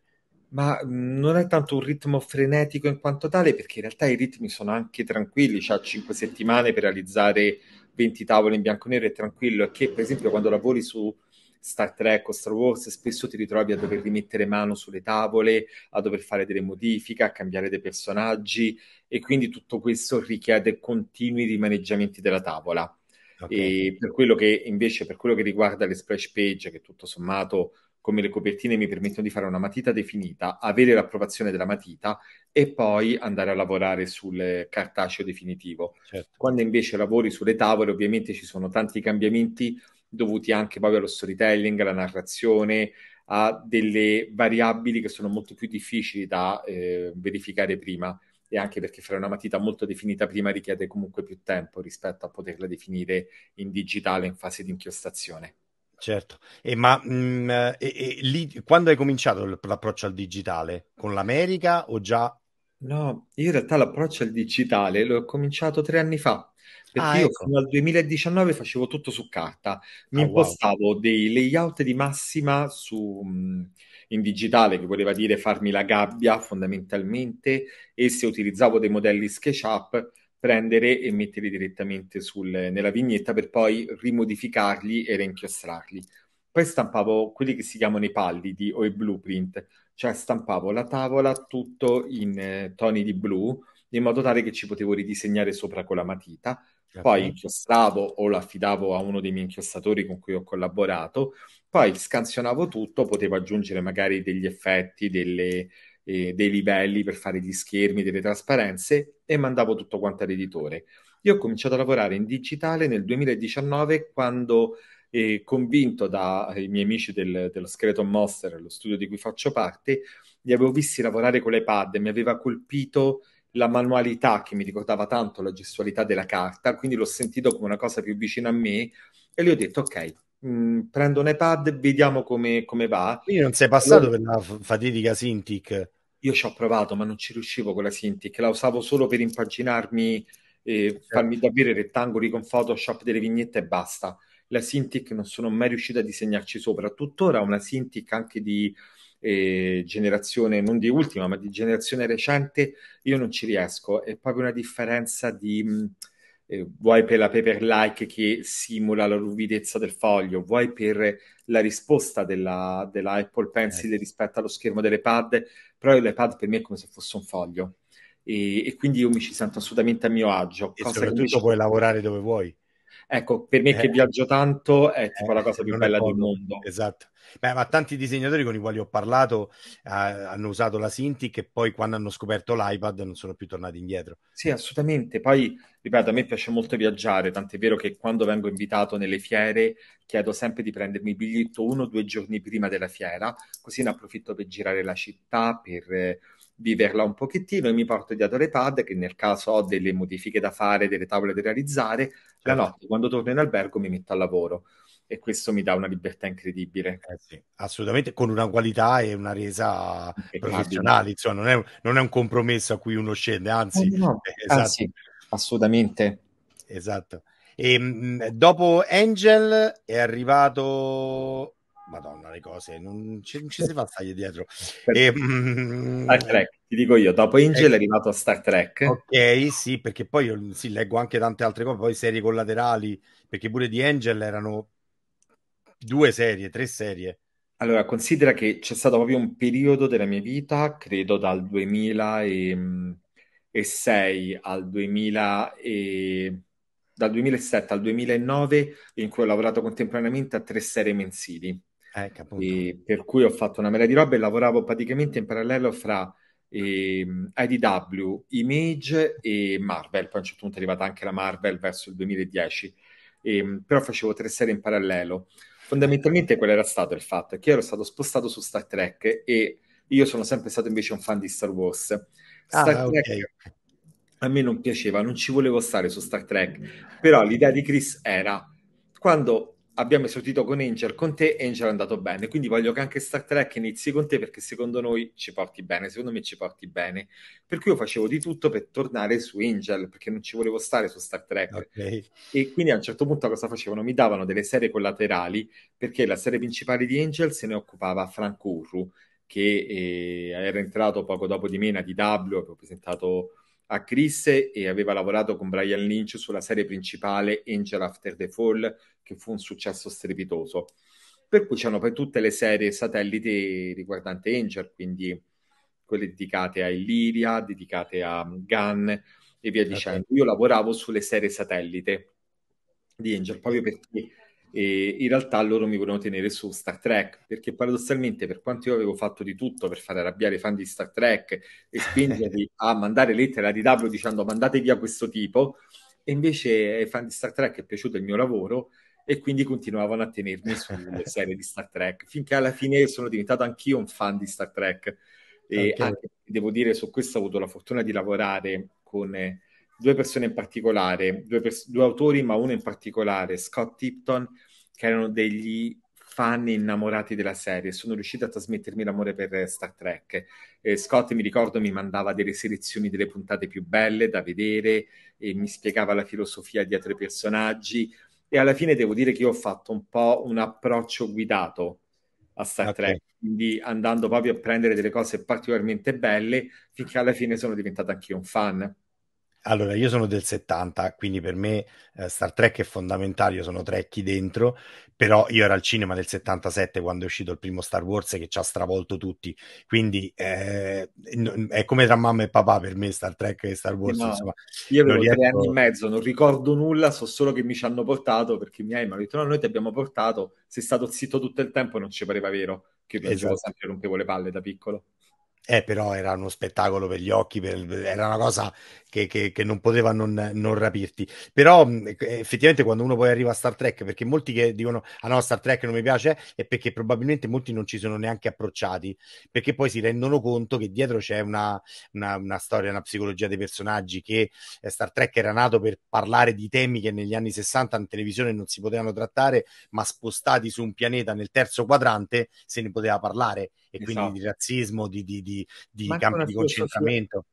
Ma non è tanto un ritmo frenetico in quanto tale, perché in realtà i ritmi sono anche tranquilli, c'ha 5 settimane per realizzare 20 tavole in bianco e nero è tranquillo, è che per esempio quando lavori su Star Trek o Star Wars, spesso ti ritrovi a dover rimettere mano sulle tavole, a dover fare delle modifiche, a cambiare dei personaggi e quindi tutto questo richiede continui rimaneggiamenti della tavola. Okay. E per quello che invece, per quello che riguarda le splash page, che tutto sommato come le copertine mi permettono di fare una matita definita, avere l'approvazione della matita e poi andare a lavorare sul cartaceo definitivo. Certo. Quando invece lavori sulle tavole, ovviamente ci sono tanti cambiamenti dovuti anche proprio allo storytelling, alla narrazione, a delle variabili che sono molto più difficili da eh, verificare prima e anche perché fare una matita molto definita prima richiede comunque più tempo rispetto a poterla definire in digitale in fase di inchiostazione. Certo, e ma mh, mm, e, e, lì, quando hai cominciato l'approccio al digitale? Con l'America o già? No, io in realtà l'approccio al digitale l'ho cominciato tre anni fa, perché ah, io ecco. fino al 2019 facevo tutto su carta, mi ah, impostavo dei layout di massima su, mm, in digitale, che voleva dire farmi la gabbia fondamentalmente, e se utilizzavo dei modelli SketchUp prendere e metterli direttamente sul, nella vignetta per poi rimodificarli e reinchiostrarli. Poi stampavo quelli che si chiamano i pallidi o i blueprint, cioè stampavo la tavola tutto in eh, toni di blu, in modo tale che ci potevo ridisegnare sopra con la matita. Poi inchiostravo o lo affidavo a uno dei miei inchiostratori con cui ho collaborato, poi scansionavo tutto, potevo aggiungere magari degli effetti, delle, eh, dei livelli per fare gli schermi, delle trasparenze e mandavo tutto quanto all'editore. Io ho cominciato a lavorare in digitale nel 2019 quando eh, convinto dai miei amici del, dello Skeleton Monster, lo studio di cui faccio parte, li avevo visti lavorare con l'iPad e mi aveva colpito la manualità che mi ricordava tanto la gestualità della carta, quindi l'ho sentito come una cosa più vicina a me e gli ho detto ok, mh, mm, prendo un iPad, vediamo come, come va. Quindi non sei passato allora, per la f- fatidica Cintiq? Io ci ho provato ma non ci riuscivo con la Cintiq, la usavo solo per impaginarmi, e certo. farmi davvero rettangoli con Photoshop delle vignette e basta. La Cintiq non sono mai riuscito a disegnarci sopra, tuttora una Cintiq anche di eh, generazione non di ultima, ma di generazione recente, io non ci riesco. È proprio una differenza di. Mh, mm, eh, vuoi per la paper like che simula la ruvidezza del foglio, vuoi per la risposta della, della Apple Pencil eh. rispetto allo schermo dell'iPad, però l'iPad per me è come se fosse un foglio e, e quindi io mi ci sento assolutamente a mio agio. E soprattutto invece... puoi lavorare dove vuoi. Ecco, per me che eh. viaggio tanto è eh, tipo eh, la cosa più bella del mondo. Esatto. Beh, ma tanti disegnatori con i quali ho parlato eh, hanno usato la Cintiq e poi quando hanno scoperto l'iPad non sono più tornati indietro. Sì, assolutamente. Poi, ripeto, a me piace molto viaggiare, tant'è vero che quando vengo invitato nelle fiere chiedo sempre di prendermi il biglietto uno o due giorni prima della fiera, così ne approfitto per girare la città, per eh, viverla un pochettino e mi porto dietro le pad che nel caso ho delle modifiche da fare, delle tavole da realizzare, la notte quando torno in albergo mi metto al lavoro e questo mi dà una libertà incredibile. Eh sì, assolutamente, con una qualità e una resa professionale, insomma, non è, non è, un compromesso a cui uno scende, anzi, no, no. Eh, ah, esatto. anzi assolutamente. Esatto. E, ehm, mh, dopo Angel è arrivato Madonna, le cose, non ci, non ci si fa stagli dietro. E, ehm, Star Trek, ti dico io, dopo Angel è ecco. arrivato a Star Trek. Ok, sì, perché poi io sì, leggo anche tante altre cose, poi serie collaterali, perché pure di Angel erano due serie, tre serie. Allora, considera che c'è stato proprio un periodo della mia vita, credo dal 2006 al 2000 e dal 2007 al 2009 in cui ho lavorato contemporaneamente a tre serie mensili. Eh, e per cui ho fatto una marea di robe e lavoravo praticamente in parallelo fra eh, IDW, Image e Marvel. Poi a un certo punto è arrivata anche la Marvel verso il 2010, e, ehm, però facevo tre serie in parallelo. Fondamentalmente quello era stato il fatto, che io ero stato spostato su Star Trek e io sono sempre stato invece un fan di Star Wars. Ah, Star ah, Trek okay. a me non piaceva, non ci volevo stare su Star Trek, però l'idea di Chris era quando abbiamo esordito con Angel, con te Angel è andato bene, quindi voglio che anche Star Trek inizi con te perché secondo noi ci porti bene, secondo me ci porti bene. Per cui io facevo di tutto per tornare su Angel perché non ci volevo stare su Star Trek. Okay. E quindi a un certo punto cosa facevano? Mi davano delle serie collaterali perché la serie principale di Angel se ne occupava Frank Urru che eh, era entrato poco dopo di me in ADW, avevo presentato a Accrisse e aveva lavorato con Brian Lynch sulla serie principale Angel After the Fall, che fu un successo strepitoso. Per cui c'erano poi tutte le serie satellite riguardanti Angel, quindi quelle dedicate a Illyria, dedicate a Gunn e via certo. dicendo. Io lavoravo sulle serie satellite di Angel proprio perché e in realtà loro mi volevano tenere su Star Trek, perché paradossalmente per quanto io avevo fatto di tutto per far arrabbiare i fan di Star Trek e spingerli a mandare lettere a DW dicendo mandate via questo tipo, e invece ai fan di Star Trek è piaciuto il mio lavoro e quindi continuavano a tenermi sulle serie di Star Trek, finché alla fine sono diventato anch'io un fan di Star Trek. E okay. anche, devo dire, su questo ho avuto la fortuna di lavorare con eh, due persone in particolare, due, pers- due, autori, ma uno in particolare, Scott Tipton che erano degli fan innamorati della serie. Sono riuscito a trasmettermi l'amore per Star Trek. Eh, Scott, mi ricordo, mi mandava delle selezioni delle puntate più belle da vedere e mi spiegava la filosofia dietro i personaggi. E alla fine devo dire che io ho fatto un po' un approccio guidato a Star okay. Trek, quindi andando proprio a prendere delle cose particolarmente belle, finché alla fine sono diventato anche un fan. Allora, io sono del 70, quindi per me eh, Star Trek è fondamentale, io sono trecchi dentro, però io ero al cinema del 77 quando è uscito il primo Star Wars che ci ha stravolto tutti, quindi eh, è come tra mamma e papà per me Star Trek e Star Wars. No, insomma, io avevo riesco... tre anni e mezzo, non ricordo nulla, so solo che mi ci hanno portato perché mi hanno detto no, noi ti abbiamo portato, sei stato zitto tutto il tempo e non ci pareva vero, che io esatto. sempre rompevo le palle da piccolo. Eh, però era uno spettacolo per gli occhi, per, era una cosa che, che, che non poteva non, non, rapirti. Però mm, effettivamente quando uno poi arriva a Star Trek, perché molti che dicono ah no, Star Trek non mi piace, è perché probabilmente molti non ci sono neanche approcciati, perché poi si rendono conto che dietro c'è una, una, una storia, una psicologia dei personaggi, che eh, Star Trek era nato per parlare di temi che negli anni 60 in televisione non si potevano trattare, ma spostati su un pianeta nel terzo quadrante se ne poteva parlare esatto. quindi di razzismo, di, di, di, di campi di concentramento.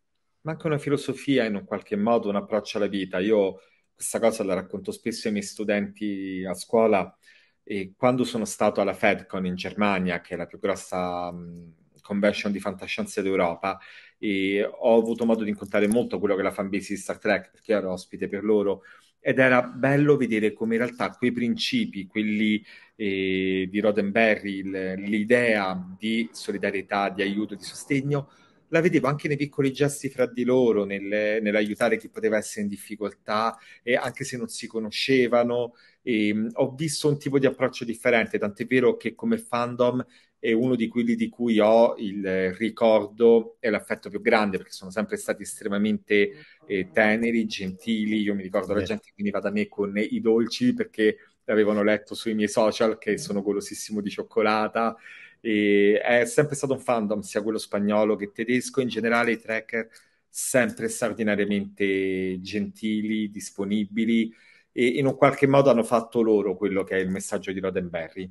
Manca una filosofia in un qualche modo, un approccio alla vita. Io questa cosa la racconto spesso ai miei studenti a scuola e quando sono stato alla FedCon in Germania, che è la più grossa mm, convention di fantascienza d'Europa, e ho avuto modo di incontrare molto quello che è la fanbase di Star Trek, perché ero ospite per loro ed era bello vedere come in realtà quei principi, quelli eh, di Roddenberry, l'idea di solidarietà, di aiuto, di sostegno, la vedevo anche nei piccoli gesti fra di loro, nel, nell'aiutare chi poteva essere in difficoltà, eh, anche se non si conoscevano. E, ehm, ho visto un tipo di approccio differente, tant'è vero che come fandom è uno di quelli di cui ho il eh, ricordo e l'affetto più grande perché sono sempre stati estremamente eh, teneri, gentili. Io mi ricordo Beh. la gente che veniva da me con eh, i dolci perché l'avevano letto sui miei social che sono golosissimo di cioccolata. E è sempre stato un fandom, sia quello spagnolo che tedesco. In generale, i tracker sempre straordinariamente gentili, disponibili e in un qualche modo hanno fatto loro quello che è il messaggio di Roddenberry.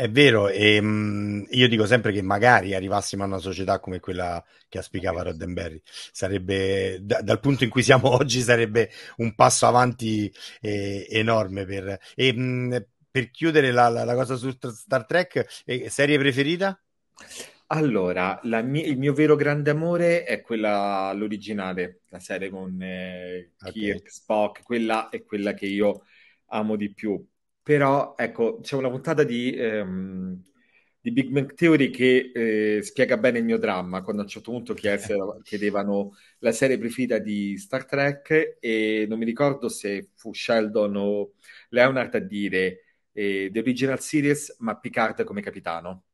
È vero, e, ehm, mh, io dico sempre che magari arrivassimo a una società come quella che aspicava Roddenberry, sarebbe da, dal punto in cui siamo oggi sarebbe un passo avanti eh, enorme per... E, ehm, mh, per chiudere la, la, la, cosa su Star Trek, eh, serie preferita? Allora, mie, il mio vero grande amore è quella, l'originale, la serie con eh, okay. Kirk, Spock, quella è quella che io amo di più. Però, ecco, c'è una puntata di, ehm, di Big Bang Theory che eh, spiega bene il mio dramma, quando a un certo punto chiedevano la serie preferita di Star Trek e non mi ricordo se fu Sheldon o Leonard a dire eh, The Original Series, ma Picard come capitano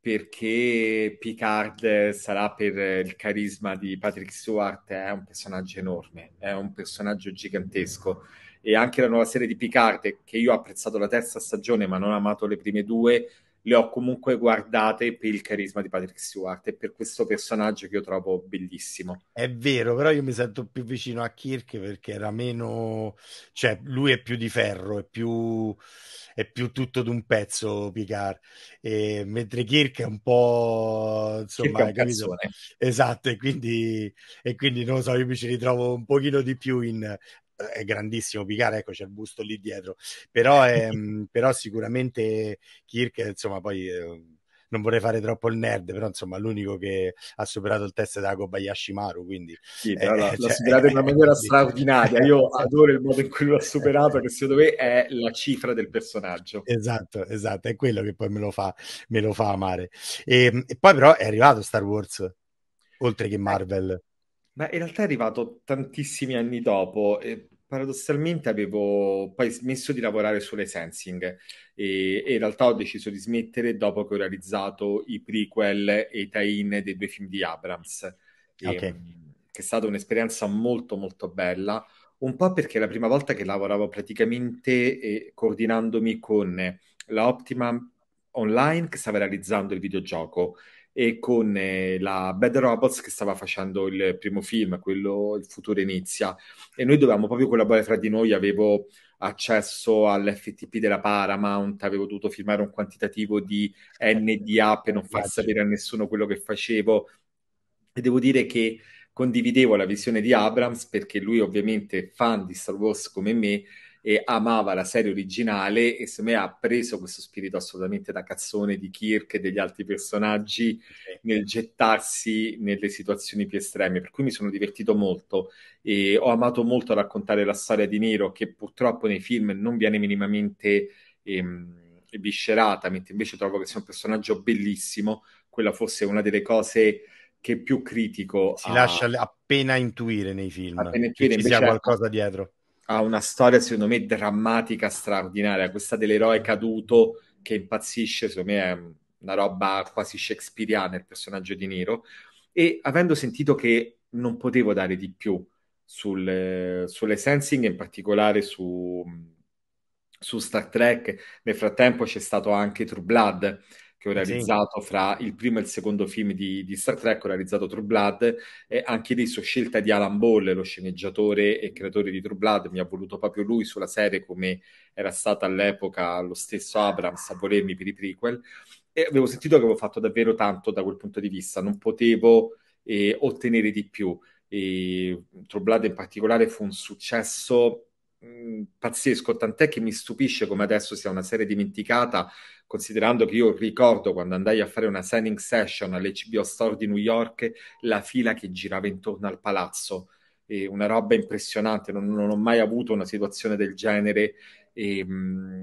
perché Picard sarà per il carisma di Patrick Stewart, è un personaggio enorme, è un personaggio gigantesco e anche la nuova serie di Picard, che io ho apprezzato la terza stagione ma non ho amato le prime due, le ho comunque guardate per il carisma di Patrick Stewart e per questo personaggio che io trovo bellissimo. È vero, però io mi sento più vicino a Kirk perché era meno, cioè lui è più di ferro, è più, è più tutto d'un pezzo Picard, e, mentre Kirk è un po' insomma, Kirk è un esatto, e quindi, e quindi non lo so, io mi ci ritrovo un pochino di più in è grandissimo Picard, ecco c'è il busto lì dietro, però, è, ehm, però sicuramente Kirk, insomma, poi eh, non vorrei fare troppo il nerd, però insomma l'unico che ha superato il test da Kobayashi Maru, quindi... Sì, eh, l'ha, cioè, l'ha superato in una maniera straordinaria, io adoro il modo in cui l'ha superato, che secondo me è la cifra del personaggio. Esatto, esatto, è quello che poi me lo fa, me lo fa amare. E, ehm, e poi però è arrivato Star Wars, oltre che eh. Marvel. Beh, in realtà è arrivato tantissimi anni dopo e paradossalmente avevo poi smesso di lavorare sulle sensing e, e in realtà ho deciso di smettere dopo che ho realizzato i prequel e i tie-in dei due film di Abrams, e, ehm, Ok. che è stata un'esperienza molto molto bella, un po' perché è la prima volta che lavoravo praticamente eh, coordinandomi con la Optima Online che stava realizzando il videogioco e con eh, la Bad Robots che stava facendo il primo film, quello Il futuro inizia, e noi dovevamo proprio collaborare fra di noi, avevo accesso all'FTP della Paramount, avevo dovuto firmare un quantitativo di NDA per non far sapere a nessuno quello che facevo e devo dire che condividevo la visione di Abrams perché lui ovviamente fan di Star Wars come me eh, amava la serie originale e secondo me ha preso questo spirito assolutamente da cazzone di Kirk e degli altri personaggi nel gettarsi nelle situazioni più estreme, per cui mi sono divertito molto e ho amato molto raccontare la storia di Nero che purtroppo nei film non viene minimamente ehm, viscerata, mentre invece trovo che sia un personaggio bellissimo, quella fosse una delle cose che più critico si a... lascia appena intuire nei film appena intuire, ci sia qualcosa dietro ha una storia secondo me drammatica, straordinaria, questa dell'eroe caduto che impazzisce, secondo me è una roba quasi shakespeariana il personaggio di Nero, e avendo sentito che non potevo dare di più sul, sulle sensing, in particolare su, su Star Trek, nel frattempo c'è stato anche True Blood, che ho realizzato sì. fra il primo e il secondo film di, di, Star Trek, ho realizzato True Blood, e anche lì su scelta di Alan Ball, lo sceneggiatore e creatore di True Blood, mi ha voluto proprio lui sulla serie come era stata all'epoca lo stesso Abrams a volermi per i prequel, e avevo sentito che avevo fatto davvero tanto da quel punto di vista, non potevo eh, ottenere di più. E True Blood in particolare fu un successo Mm, pazzesco, tant'è che mi stupisce come adesso sia una serie dimenticata, considerando che io ricordo quando andai a fare una signing session all'HBO Store di New York, la fila che girava intorno al palazzo, e una roba impressionante, non, non ho mai avuto una situazione del genere. E, mh,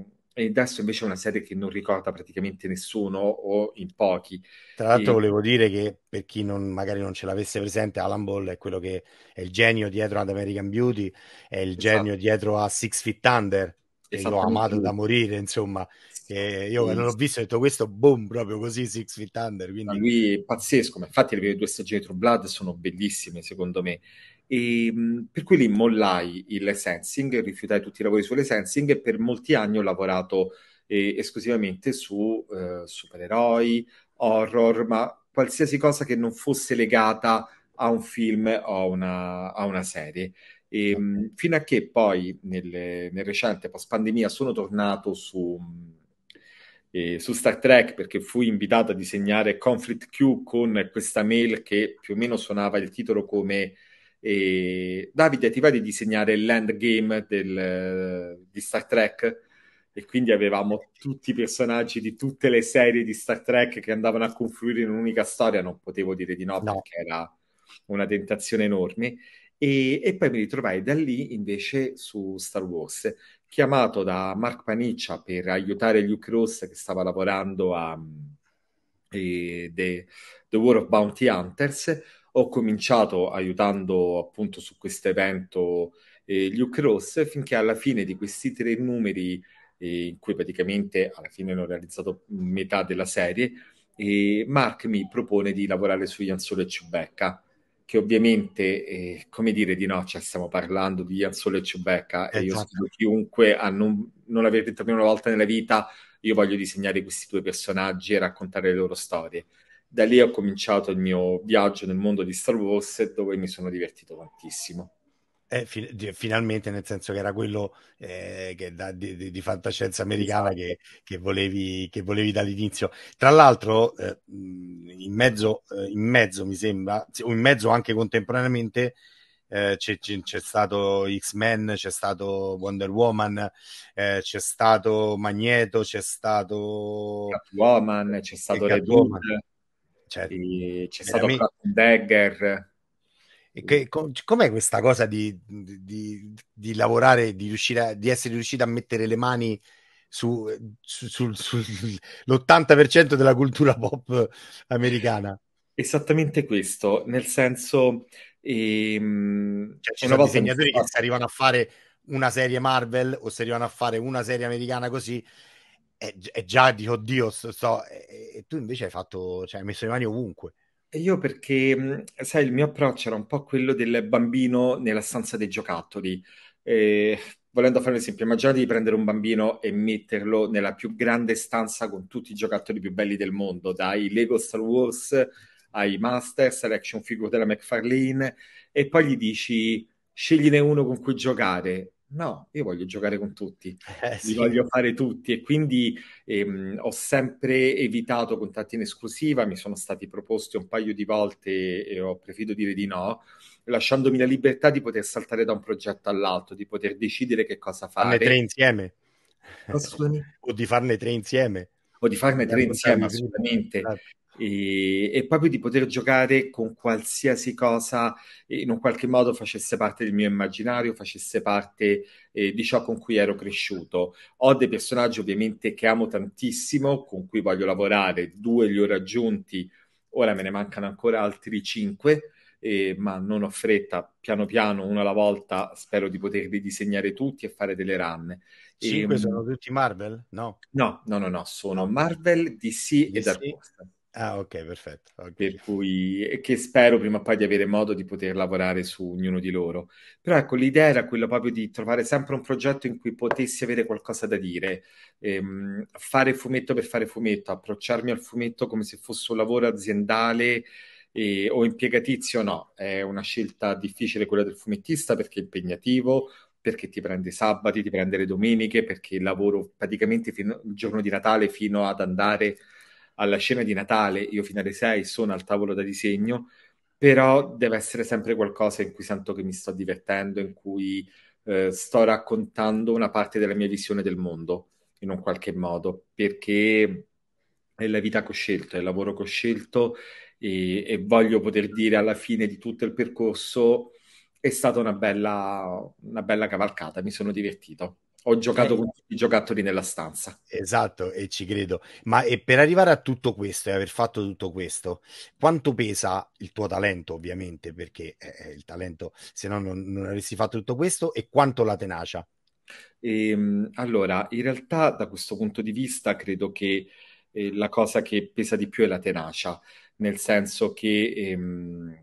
mm, e adesso invece è una serie che non ricorda praticamente nessuno o in pochi. Tra l'altro e... volevo dire che per chi non, magari non ce l'avesse presente, Alan Ball è quello che è il genio dietro ad American Beauty, è il esatto. genio dietro a Six Feet Under, e l'ho amato da morire, insomma. E io non l'ho visto, ho detto questo boom proprio così Six Feet Under quindi... lui è pazzesco ma infatti le prime due stagioni di True Blood sono bellissime secondo me e, ehm, per cui lì mollai il sensing, rifiutai tutti i lavori sulle sensing e per molti anni ho lavorato eh, esclusivamente su eh, supereroi, horror, ma qualsiasi cosa che non fosse legata a un film o a una, a una serie. E, ehm, okay. Fino a che poi nel, nel recente post pandemia sono tornato su, eh, su Star Trek perché fui invitato a disegnare Conflict Q con questa mail che più o meno suonava il titolo come e Davide ti va di disegnare l'endgame del, di Star Trek? E quindi avevamo tutti i personaggi di tutte le serie di Star Trek che andavano a confluire in un'unica storia. Non potevo dire di no, no. perché era una tentazione enorme. E, e, poi mi ritrovai da lì invece su Star Wars, chiamato da Mark Paniccia per aiutare Luke Ross che stava lavorando a, a eh, The, The War of Bounty Hunters ho cominciato aiutando appunto su questo evento eh, Luke Ross finché alla fine di questi tre numeri eh, in cui praticamente alla fine hanno realizzato metà della serie eh, Mark mi propone di lavorare su Ian Solo e Ciubecca che ovviamente, eh, come dire di no, cioè stiamo parlando di Ian Solo e Ciubecca esatto. e io sfido esatto. chiunque a non, non aver detto prima una volta nella vita io voglio disegnare questi due personaggi e raccontare le loro storie da lì ho cominciato il mio viaggio nel mondo di Star Wars dove mi sono divertito tantissimo. Eh, fin- finalmente, nel senso che era quello eh, che da, di, di, fantascienza americana che, che, volevi, che, volevi, dall'inizio. Tra l'altro, eh, in, mezzo, eh, in, mezzo, mi sembra, o in mezzo anche contemporaneamente, eh, c'è, c'è, stato X-Men, c'è stato Wonder Woman, eh, c'è stato Magneto, c'è stato Catwoman, c'è stato Red Woman. Woman cioè, e c'è veramente... stato Dagger. Che, com'è questa cosa di, di, di lavorare, di, a, di, essere riuscita a mettere le mani sull'80% della cultura pop americana? Esattamente questo, nel senso... Ehm, cioè, ci sono disegnatori che si arrivano a fare una serie Marvel o si arrivano a fare una serie americana così eh, eh, e, e già dico, oddio, sto, so e, e, tu invece hai fatto, cioè hai messo le mani ovunque. E io perché, sai, il mio approccio era un po' quello del bambino nella stanza dei giocattoli. Eh, volendo fare un esempio, immaginate di prendere un bambino e metterlo nella più grande stanza con tutti i giocattoli più belli del mondo, dai Lego Star Wars ai Masters, all'action figure della McFarlane, e poi gli dici scegliene uno con cui giocare No, io voglio giocare con tutti, eh, sì. li voglio fare tutti e quindi ehm, ho sempre evitato contatti in esclusiva, mi sono stati proposti un paio di volte e ho preferito dire di no, lasciandomi la libertà di poter saltare da un progetto all'altro, di poter decidere che cosa fare. Farne tre insieme. No, o di farne tre insieme. O di farne tre insieme, assolutamente. Esatto e, e, proprio di poter giocare con qualsiasi cosa in un qualche modo facesse parte del mio immaginario, facesse parte eh, di ciò con cui ero cresciuto. Ho dei personaggi ovviamente che amo tantissimo, con cui voglio lavorare, due li ho raggiunti, ora me ne mancano ancora altri cinque. Eh, ma non ho fretta, piano piano, uno alla volta, spero di poterli disegnare tutti e fare delle run. 5 e, ehm, sono tutti Marvel? No. No, no, no, no sono Marvel, DC, DC. e Dark Horse. Ah, ok, perfetto. Okay. Per cui, che spero prima o poi di avere modo di poter lavorare su ognuno di loro. Però ecco, l'idea era quella proprio di trovare sempre un progetto in cui potessi avere qualcosa da dire, ehm, fare fumetto per fare fumetto, approcciarmi al fumetto come se fosse un lavoro aziendale eh, o impiegatizio, no. È una scelta difficile quella del fumettista perché è impegnativo, perché ti prende i sabati, ti prende le domeniche, perché lavoro praticamente fino, il giorno di Natale fino ad andare alla scena di Natale, io fino alle 6 sono al tavolo da disegno, però deve essere sempre qualcosa in cui sento che mi sto divertendo, in cui eh, sto raccontando una parte della mia visione del mondo in un qualche modo, perché è la vita che ho scelto, è il lavoro che ho scelto e, e voglio poter dire alla fine di tutto il percorso è stata una bella, una bella cavalcata, mi sono divertito ho giocato eh. con tutti i giocattoli nella stanza. Esatto, e ci credo. Ma per arrivare a tutto questo e aver fatto tutto questo, quanto pesa il tuo talento, ovviamente, perché eh, eh il talento, se no non, non avresti fatto tutto questo, e quanto la tenacia? E, ehm, allora, in realtà da questo punto di vista credo che eh, la cosa che pesa di più è la tenacia, nel senso che... Ehm,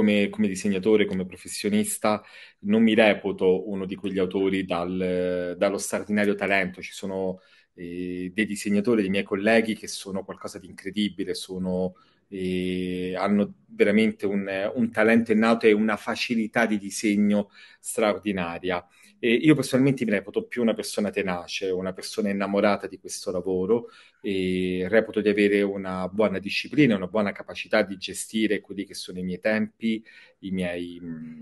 come, come, disegnatore, come professionista, non mi reputo uno di quegli autori dal, dallo straordinario talento. Ci sono eh, dei disegnatori, dei miei colleghi che sono qualcosa di incredibile, sono, eh, hanno veramente un, un talento innato e una facilità di disegno straordinaria. E io personalmente mi reputo più una persona tenace, una persona innamorata di questo lavoro e reputo di avere una buona disciplina, una buona capacità di gestire quelli che sono i miei tempi, i miei, mm,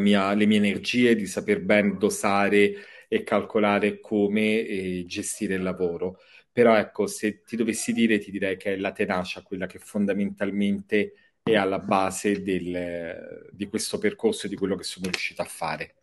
mia, le mie energie, di saper ben dosare e calcolare come eh, gestire il lavoro. Però ecco, se ti dovessi dire, ti direi che è la tenacia quella che fondamentalmente è alla base del, di questo percorso e di quello che sono riuscito a fare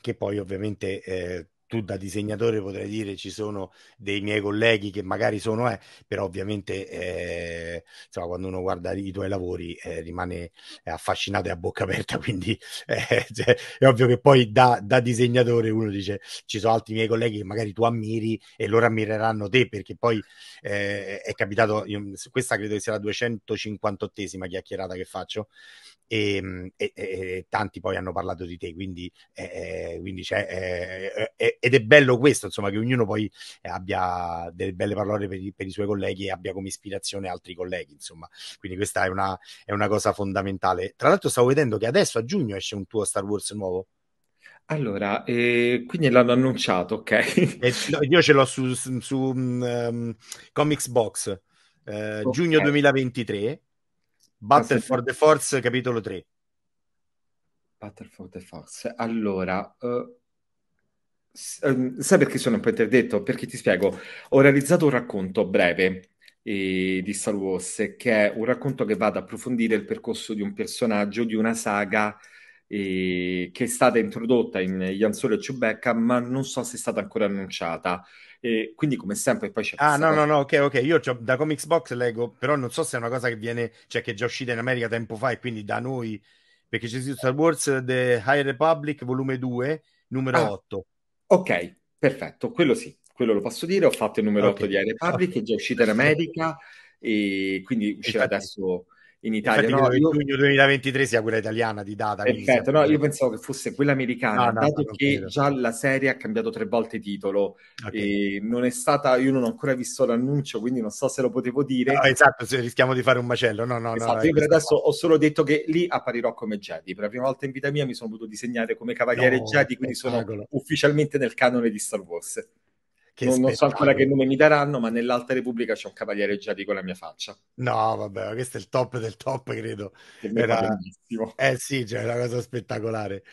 che poi ovviamente eh, tu da disegnatore potrai dire ci sono dei miei colleghi che magari sono, eh, però ovviamente eh, insomma, quando uno guarda i tuoi lavori eh, rimane affascinato e a bocca aperta, quindi eh, cioè, è ovvio che poi da, da, disegnatore uno dice ci sono altri miei colleghi che magari tu ammiri e loro ammireranno te, perché poi eh, è capitato, io, questa credo che sia la 258esima chiacchierata che faccio, Ehm, e, e, e, tanti poi hanno parlato di te, quindi, eh, eh quindi c'è, eh, eh, eh, ed è bello questo, insomma, che ognuno poi abbia delle belle parole per i, per i, suoi colleghi e abbia come ispirazione altri colleghi, insomma, quindi questa è una, è una cosa fondamentale. Tra l'altro stavo vedendo che adesso a giugno esce un tuo Star Wars nuovo. Allora, eh, quindi l'hanno annunciato, ok. io ce l'ho su, su, su um, Comics Box, eh, okay. giugno 2023, Battle Forse... for the Force, capitolo 3. Battle for the Force. Allora, uh... Sai perché sono un po' interdetto? Perché ti spiego, ho realizzato un racconto breve eh, di Star Wars, che è un racconto che va ad approfondire il percorso di un personaggio, di una saga eh, che è stata introdotta in Jan Solo e Ciubecca, ma non so se è stata ancora annunciata. E quindi, come sempre, poi c'è. Ah, no, no, no, ok, ok. Io da Comics Box leggo, però non so se è una cosa che viene, cioè che è già uscita in America tempo fa e quindi da noi, perché c'è Star Wars The High Republic, volume 2, numero ah, 8. Ok, perfetto, quello sì, quello lo posso dire. Ho fatto il numero okay. 8 di High Republic, okay. è già uscita in America e quindi uscirà Infatti. adesso in Italia. Infatti, no, il io... giugno 2023 sia quella italiana di data. Perfetto, no, io pensavo che fosse quella americana, no, no, dato che credo. già la serie ha cambiato tre volte titolo okay. e non è stata, io non ho ancora visto l'annuncio, quindi non so se lo potevo dire. No, esatto, rischiamo di fare un macello. No, no, esatto, no. Io per adesso ho solo detto che lì apparirò come Jedi. Per la prima volta in vita mia mi sono potuto disegnare come cavaliere Jedi, quindi sono ufficialmente nel canone di Star Wars non, non, so ancora che nome mi daranno, ma nell'Alta Repubblica c'è un cavaliere già Jedi con la mia faccia. No, vabbè, questo è il top del top, credo. Era... Eh sì, cioè, è una cosa spettacolare.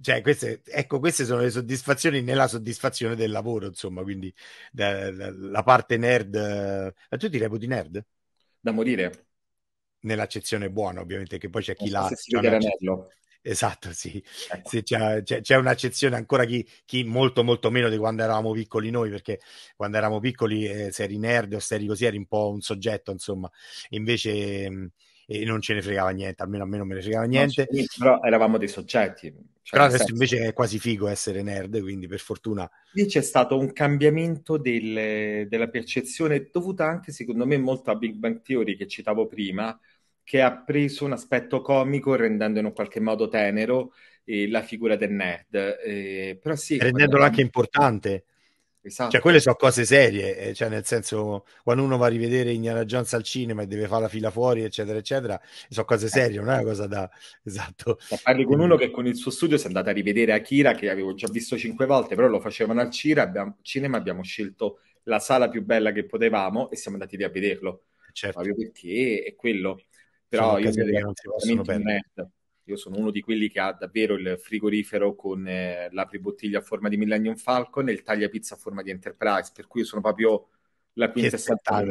Cioè, queste, ecco, queste sono le soddisfazioni nella soddisfazione del lavoro, insomma, quindi da, da, la parte nerd... Ma tu ti reputi nerd? Da morire. Nell'accezione buona, ovviamente, che poi c'è chi eh, non la... So Esatto, sì. Ecco. C'è, c'è, c'è, un'accezione ancora chi, chi, molto molto meno di quando eravamo piccoli noi, perché quando eravamo piccoli eh, se eri nerd o se eri così eri un po' un soggetto, insomma. Invece mh, mm, e non ce ne fregava niente, almeno a me non me ne fregava niente. però eravamo dei soggetti. Cioè però adesso invece è quasi figo essere nerd, quindi per fortuna. Lì c'è stato un cambiamento del, della percezione dovuta anche, secondo me, molto a Big Bang Theory che citavo prima, che ha preso un aspetto comico rendendo in un qualche modo tenero eh, la figura del nerd. Eh, però sì, rendendolo quando... anche importante. Cioè, esatto. Cioè, quelle sono cose serie, eh, cioè, nel senso, quando uno va a rivedere Indiana Jones al cinema e deve fare la fila fuori, eccetera, eccetera, sono cose eh. serie, non è una cosa da... Esatto. Ma parli con uno mm. che con il suo studio si è andato a rivedere Akira, che avevo già visto cinque volte, però lo facevano al Cira, abbiamo, cinema, abbiamo scelto la sala più bella che potevamo e siamo andati lì a vederlo. Certo. Proprio perché è quello però io, io sono uno di quelli che ha davvero il frigorifero con eh, l'apribottiglia a forma di Millennium Falcon e il taglia pizza a forma di Enterprise, per cui sono proprio la quintessanta.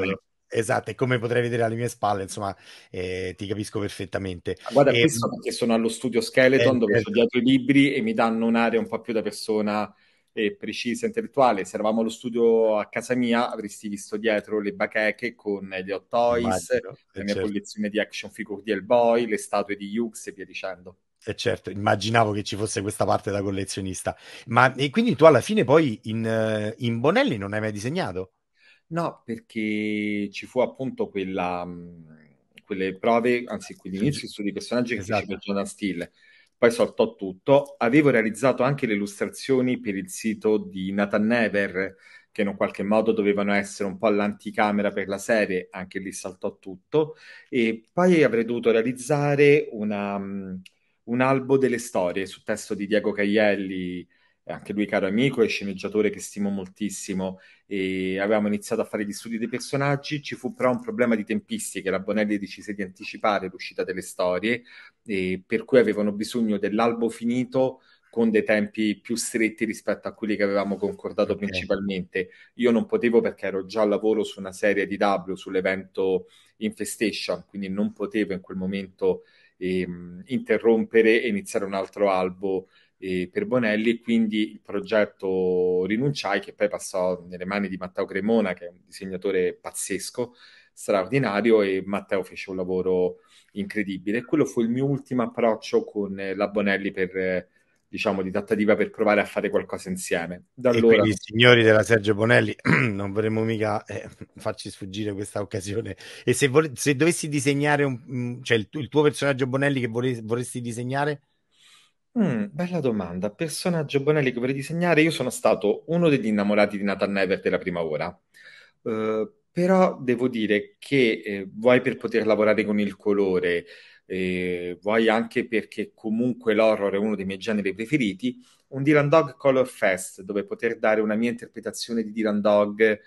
Esatto, e come potrei vedere alle mie spalle, insomma, eh, ti capisco perfettamente. Guarda, e, ehm, questo perché sono allo studio Skeleton, eh, dove ho eh, studiato i libri e mi danno un'area un po' più da persona e precisa intellettuale. Se eravamo allo studio a casa mia, avresti visto dietro le bacheche con gli Hot Toys, Immagino, la eh, certo. mia collezione di action figure di Hellboy, le statue di Hughes e via dicendo. E eh, certo, immaginavo che ci fosse questa parte da collezionista. Ma e quindi tu alla fine poi in, eh, in Bonelli non hai mai disegnato? No, perché ci fu appunto quella, mm, quelle prove, anzi quegli inizi su di personaggi che esatto. feci per Jonathan Steele poi saltò tutto. Avevo realizzato anche le illustrazioni per il sito di Nathan Never, che in un qualche modo dovevano essere un po' l'anticamera per la serie, anche lì saltò tutto. E poi avrei dovuto realizzare una, um, un albo delle storie su testo di Diego Caglielli eh, anche lui caro amico e sceneggiatore che stimo moltissimo e avevamo iniziato a fare gli studi dei personaggi ci fu però un problema di tempistiche la Bonelli decise di anticipare l'uscita delle storie e per cui avevano bisogno dell'albo finito con dei tempi più stretti rispetto a quelli che avevamo concordato okay. principalmente. Io non potevo perché ero già al lavoro su una serie di W sull'evento Infestation, quindi non potevo in quel momento ehm, interrompere e iniziare un altro albo eh, per Bonelli, quindi il progetto rinunciai, che poi passò nelle mani di Matteo Cremona, che è un disegnatore pazzesco, straordinario, e Matteo fece un lavoro incredibile. Quello fu il mio ultimo approccio con eh, la Bonelli per... Eh, diciamo, di trattativa per provare a fare qualcosa insieme. Da e allora... quindi, signori della Sergio Bonelli, non vorremmo mica eh, farci sfuggire questa occasione. E se, vole- se dovessi disegnare un, mm, cioè il, tu- il, tuo personaggio Bonelli che vole- vorresti disegnare? Mh, mm, bella domanda. Personaggio Bonelli che vorrei disegnare? Io sono stato uno degli innamorati di Nathan Never della prima ora. Eh, però devo dire che eh, vuoi per poter lavorare con il colore, eh, vuoi anche perché comunque l'horror è uno dei miei generi preferiti, un Dylan Dog Color Fest, dove poter dare una mia interpretazione di Dylan Dog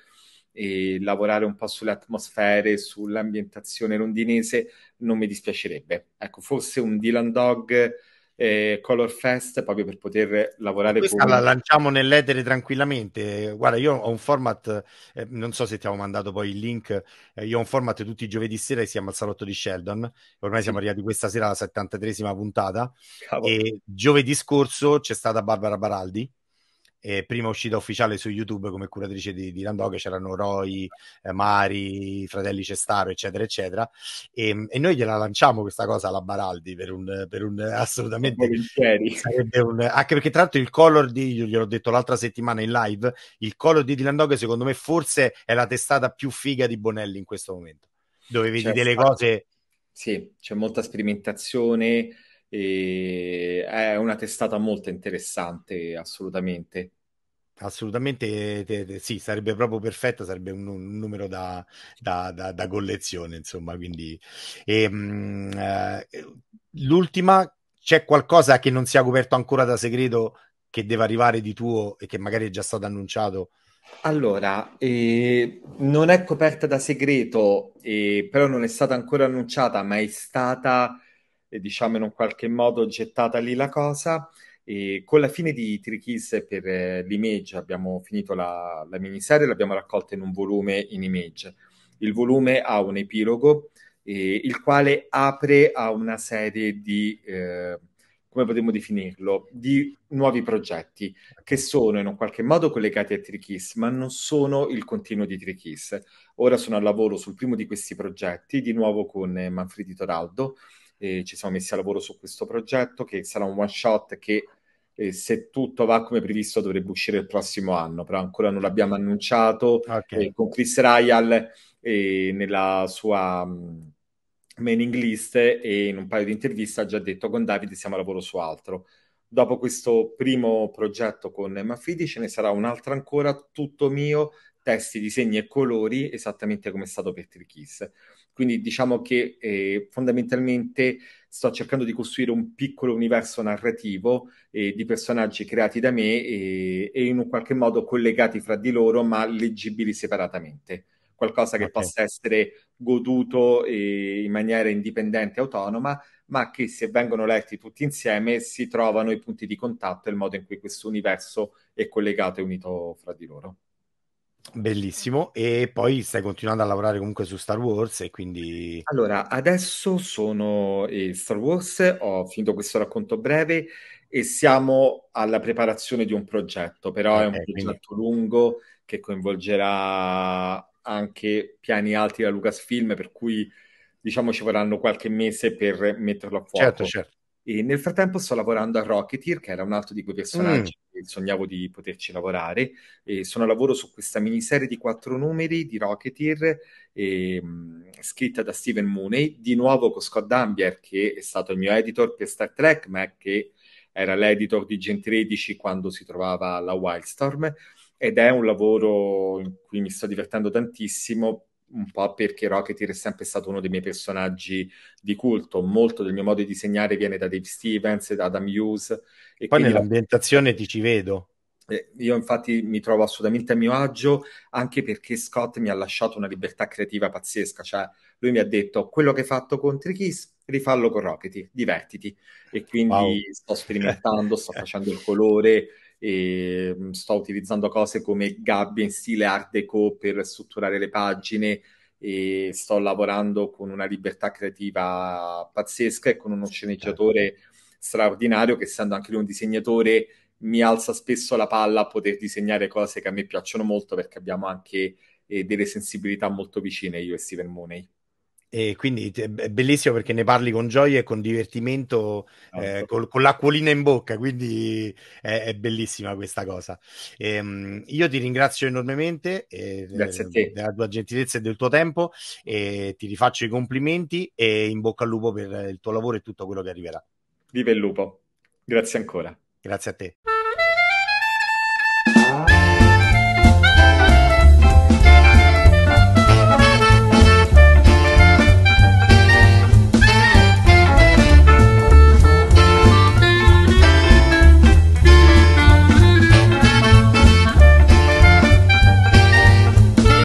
e lavorare un po' sulle atmosfere, sull'ambientazione londinese, non mi dispiacerebbe. Ecco, forse un Dylan Dog eh, Color Fest proprio per poter lavorare questa con... la lanciamo nell'etere tranquillamente guarda io ho un format eh, non so se ti avevo mandato poi il link eh, io ho un format tutti i giovedì sera che si chiama salotto di Sheldon ormai siamo arrivati questa sera alla 73esima puntata Cavolo. e giovedì scorso c'è stata Barbara Baraldi eh, prima uscita ufficiale su YouTube come curatrice di, di Landò, che c'erano Roy, eh, Mari, fratelli Cestaro, eccetera, eccetera. E, ehm, e, noi gliela lanciamo questa cosa alla Baraldi per un, per un assolutamente un, anche perché tra l'altro il color di, io gliel'ho detto l'altra settimana in live, il color di Dylan Dog secondo me forse è la testata più figa di Bonelli in questo momento, dove vedi cioè, delle cose... Sì, c'è molta sperimentazione, e è una testata molto interessante, assolutamente. Assolutamente te, te, sì, sarebbe proprio perfetta, sarebbe un, un numero da, da, da, da, collezione, insomma. Quindi, e, ehm, mh, eh, uh, l'ultima, c'è qualcosa che non sia coperto ancora da segreto che deve arrivare di tuo e che magari è già stato annunciato? Allora, eh, non è coperta da segreto, eh, però non è stata ancora annunciata, ma è stata diciamo in un qualche modo gettata lì la cosa. E con la fine di Trichis per eh, l'image abbiamo finito la, la miniserie, l'abbiamo raccolta in un volume in image. Il volume ha un epilogo, eh, il quale apre a una serie di, eh, come potremmo definirlo, di nuovi progetti che sono in un qualche modo collegati a Trichis, ma non sono il continuo di Trichis. Ora sono al lavoro sul primo di questi progetti, di nuovo con eh, Manfredi Toraldo, eh, ci siamo messi a lavoro su questo progetto che sarà un one shot che eh, se tutto va come previsto dovrebbe uscire il prossimo anno, però ancora non l'abbiamo annunciato okay. eh, con Chris Ryan eh, nella sua um, mailing list e in un paio di interviste ha già detto con Davide siamo a lavoro su altro. Dopo questo primo progetto con Mafidi ce ne sarà un altro ancora, tutto mio, testi, disegni e colori, esattamente come è stato per Trikiss. Quindi diciamo che eh, fondamentalmente sto cercando di costruire un piccolo universo narrativo eh, di personaggi creati da me e, eh, e, in un qualche modo collegati fra di loro ma leggibili separatamente. Qualcosa che okay. possa essere goduto eh, in maniera indipendente e autonoma, ma che se vengono letti tutti insieme si trovano i punti di contatto e il modo in cui questo universo è collegato e unito fra di loro. Bellissimo, e poi stai continuando a lavorare comunque su Star Wars e quindi... Allora, adesso sono in Star Wars, ho finito questo racconto breve e siamo alla preparazione di un progetto, però è un quindi... progetto lungo che coinvolgerà anche piani alti da Lucasfilm, per cui diciamo ci vorranno qualche mese per metterlo a certo, fuoco. Certo, certo. E nel frattempo sto lavorando a Rocketeer, che era un altro di quei personaggi mm. che sognavo di poterci lavorare. E sono a lavoro su questa miniserie di quattro numeri di Rocketeer, e, ehm, mh, scritta da Steven Mooney, di nuovo con Scott Dambier, che è stato il mio editor per Star Trek, ma che era l'editor di Gen 13 quando si trovava la Wildstorm. Ed è un lavoro in cui mi sto divertendo tantissimo un po' perché Rocketeer è sempre stato uno dei miei personaggi di culto. Molto del mio modo di disegnare viene da Dave Stevens, da Adam Hughes. E Poi nell'ambientazione la... ti ci vedo. Eh, io infatti mi trovo assolutamente a mio agio anche perché Scott mi ha lasciato una libertà creativa pazzesca, cioè lui mi ha detto quello che hai fatto con Trikis, rifallo con Rockety, divertiti e quindi wow. sto sperimentando, sto facendo il colore, e ehm, sto utilizzando cose come gabbie in stile art deco per strutturare le pagine e sto lavorando con una libertà creativa pazzesca e con uno sceneggiatore straordinario che essendo anche lui un disegnatore mi alza spesso la palla a poter disegnare cose che a me piacciono molto perché abbiamo anche eh, delle sensibilità molto vicine io e Steven Mooney. E quindi è bellissimo perché ne parli con gioia e con divertimento, oh, eh, certo. col, con l'acquolina in bocca, quindi è, è bellissima questa cosa. E, ehm, io ti ringrazio enormemente eh, Grazie a eh, te. della tua gentilezza e del tuo tempo e ti rifaccio i complimenti e in bocca al lupo per il tuo lavoro e tutto quello che arriverà. Vive il lupo, grazie ancora. Grazie a te.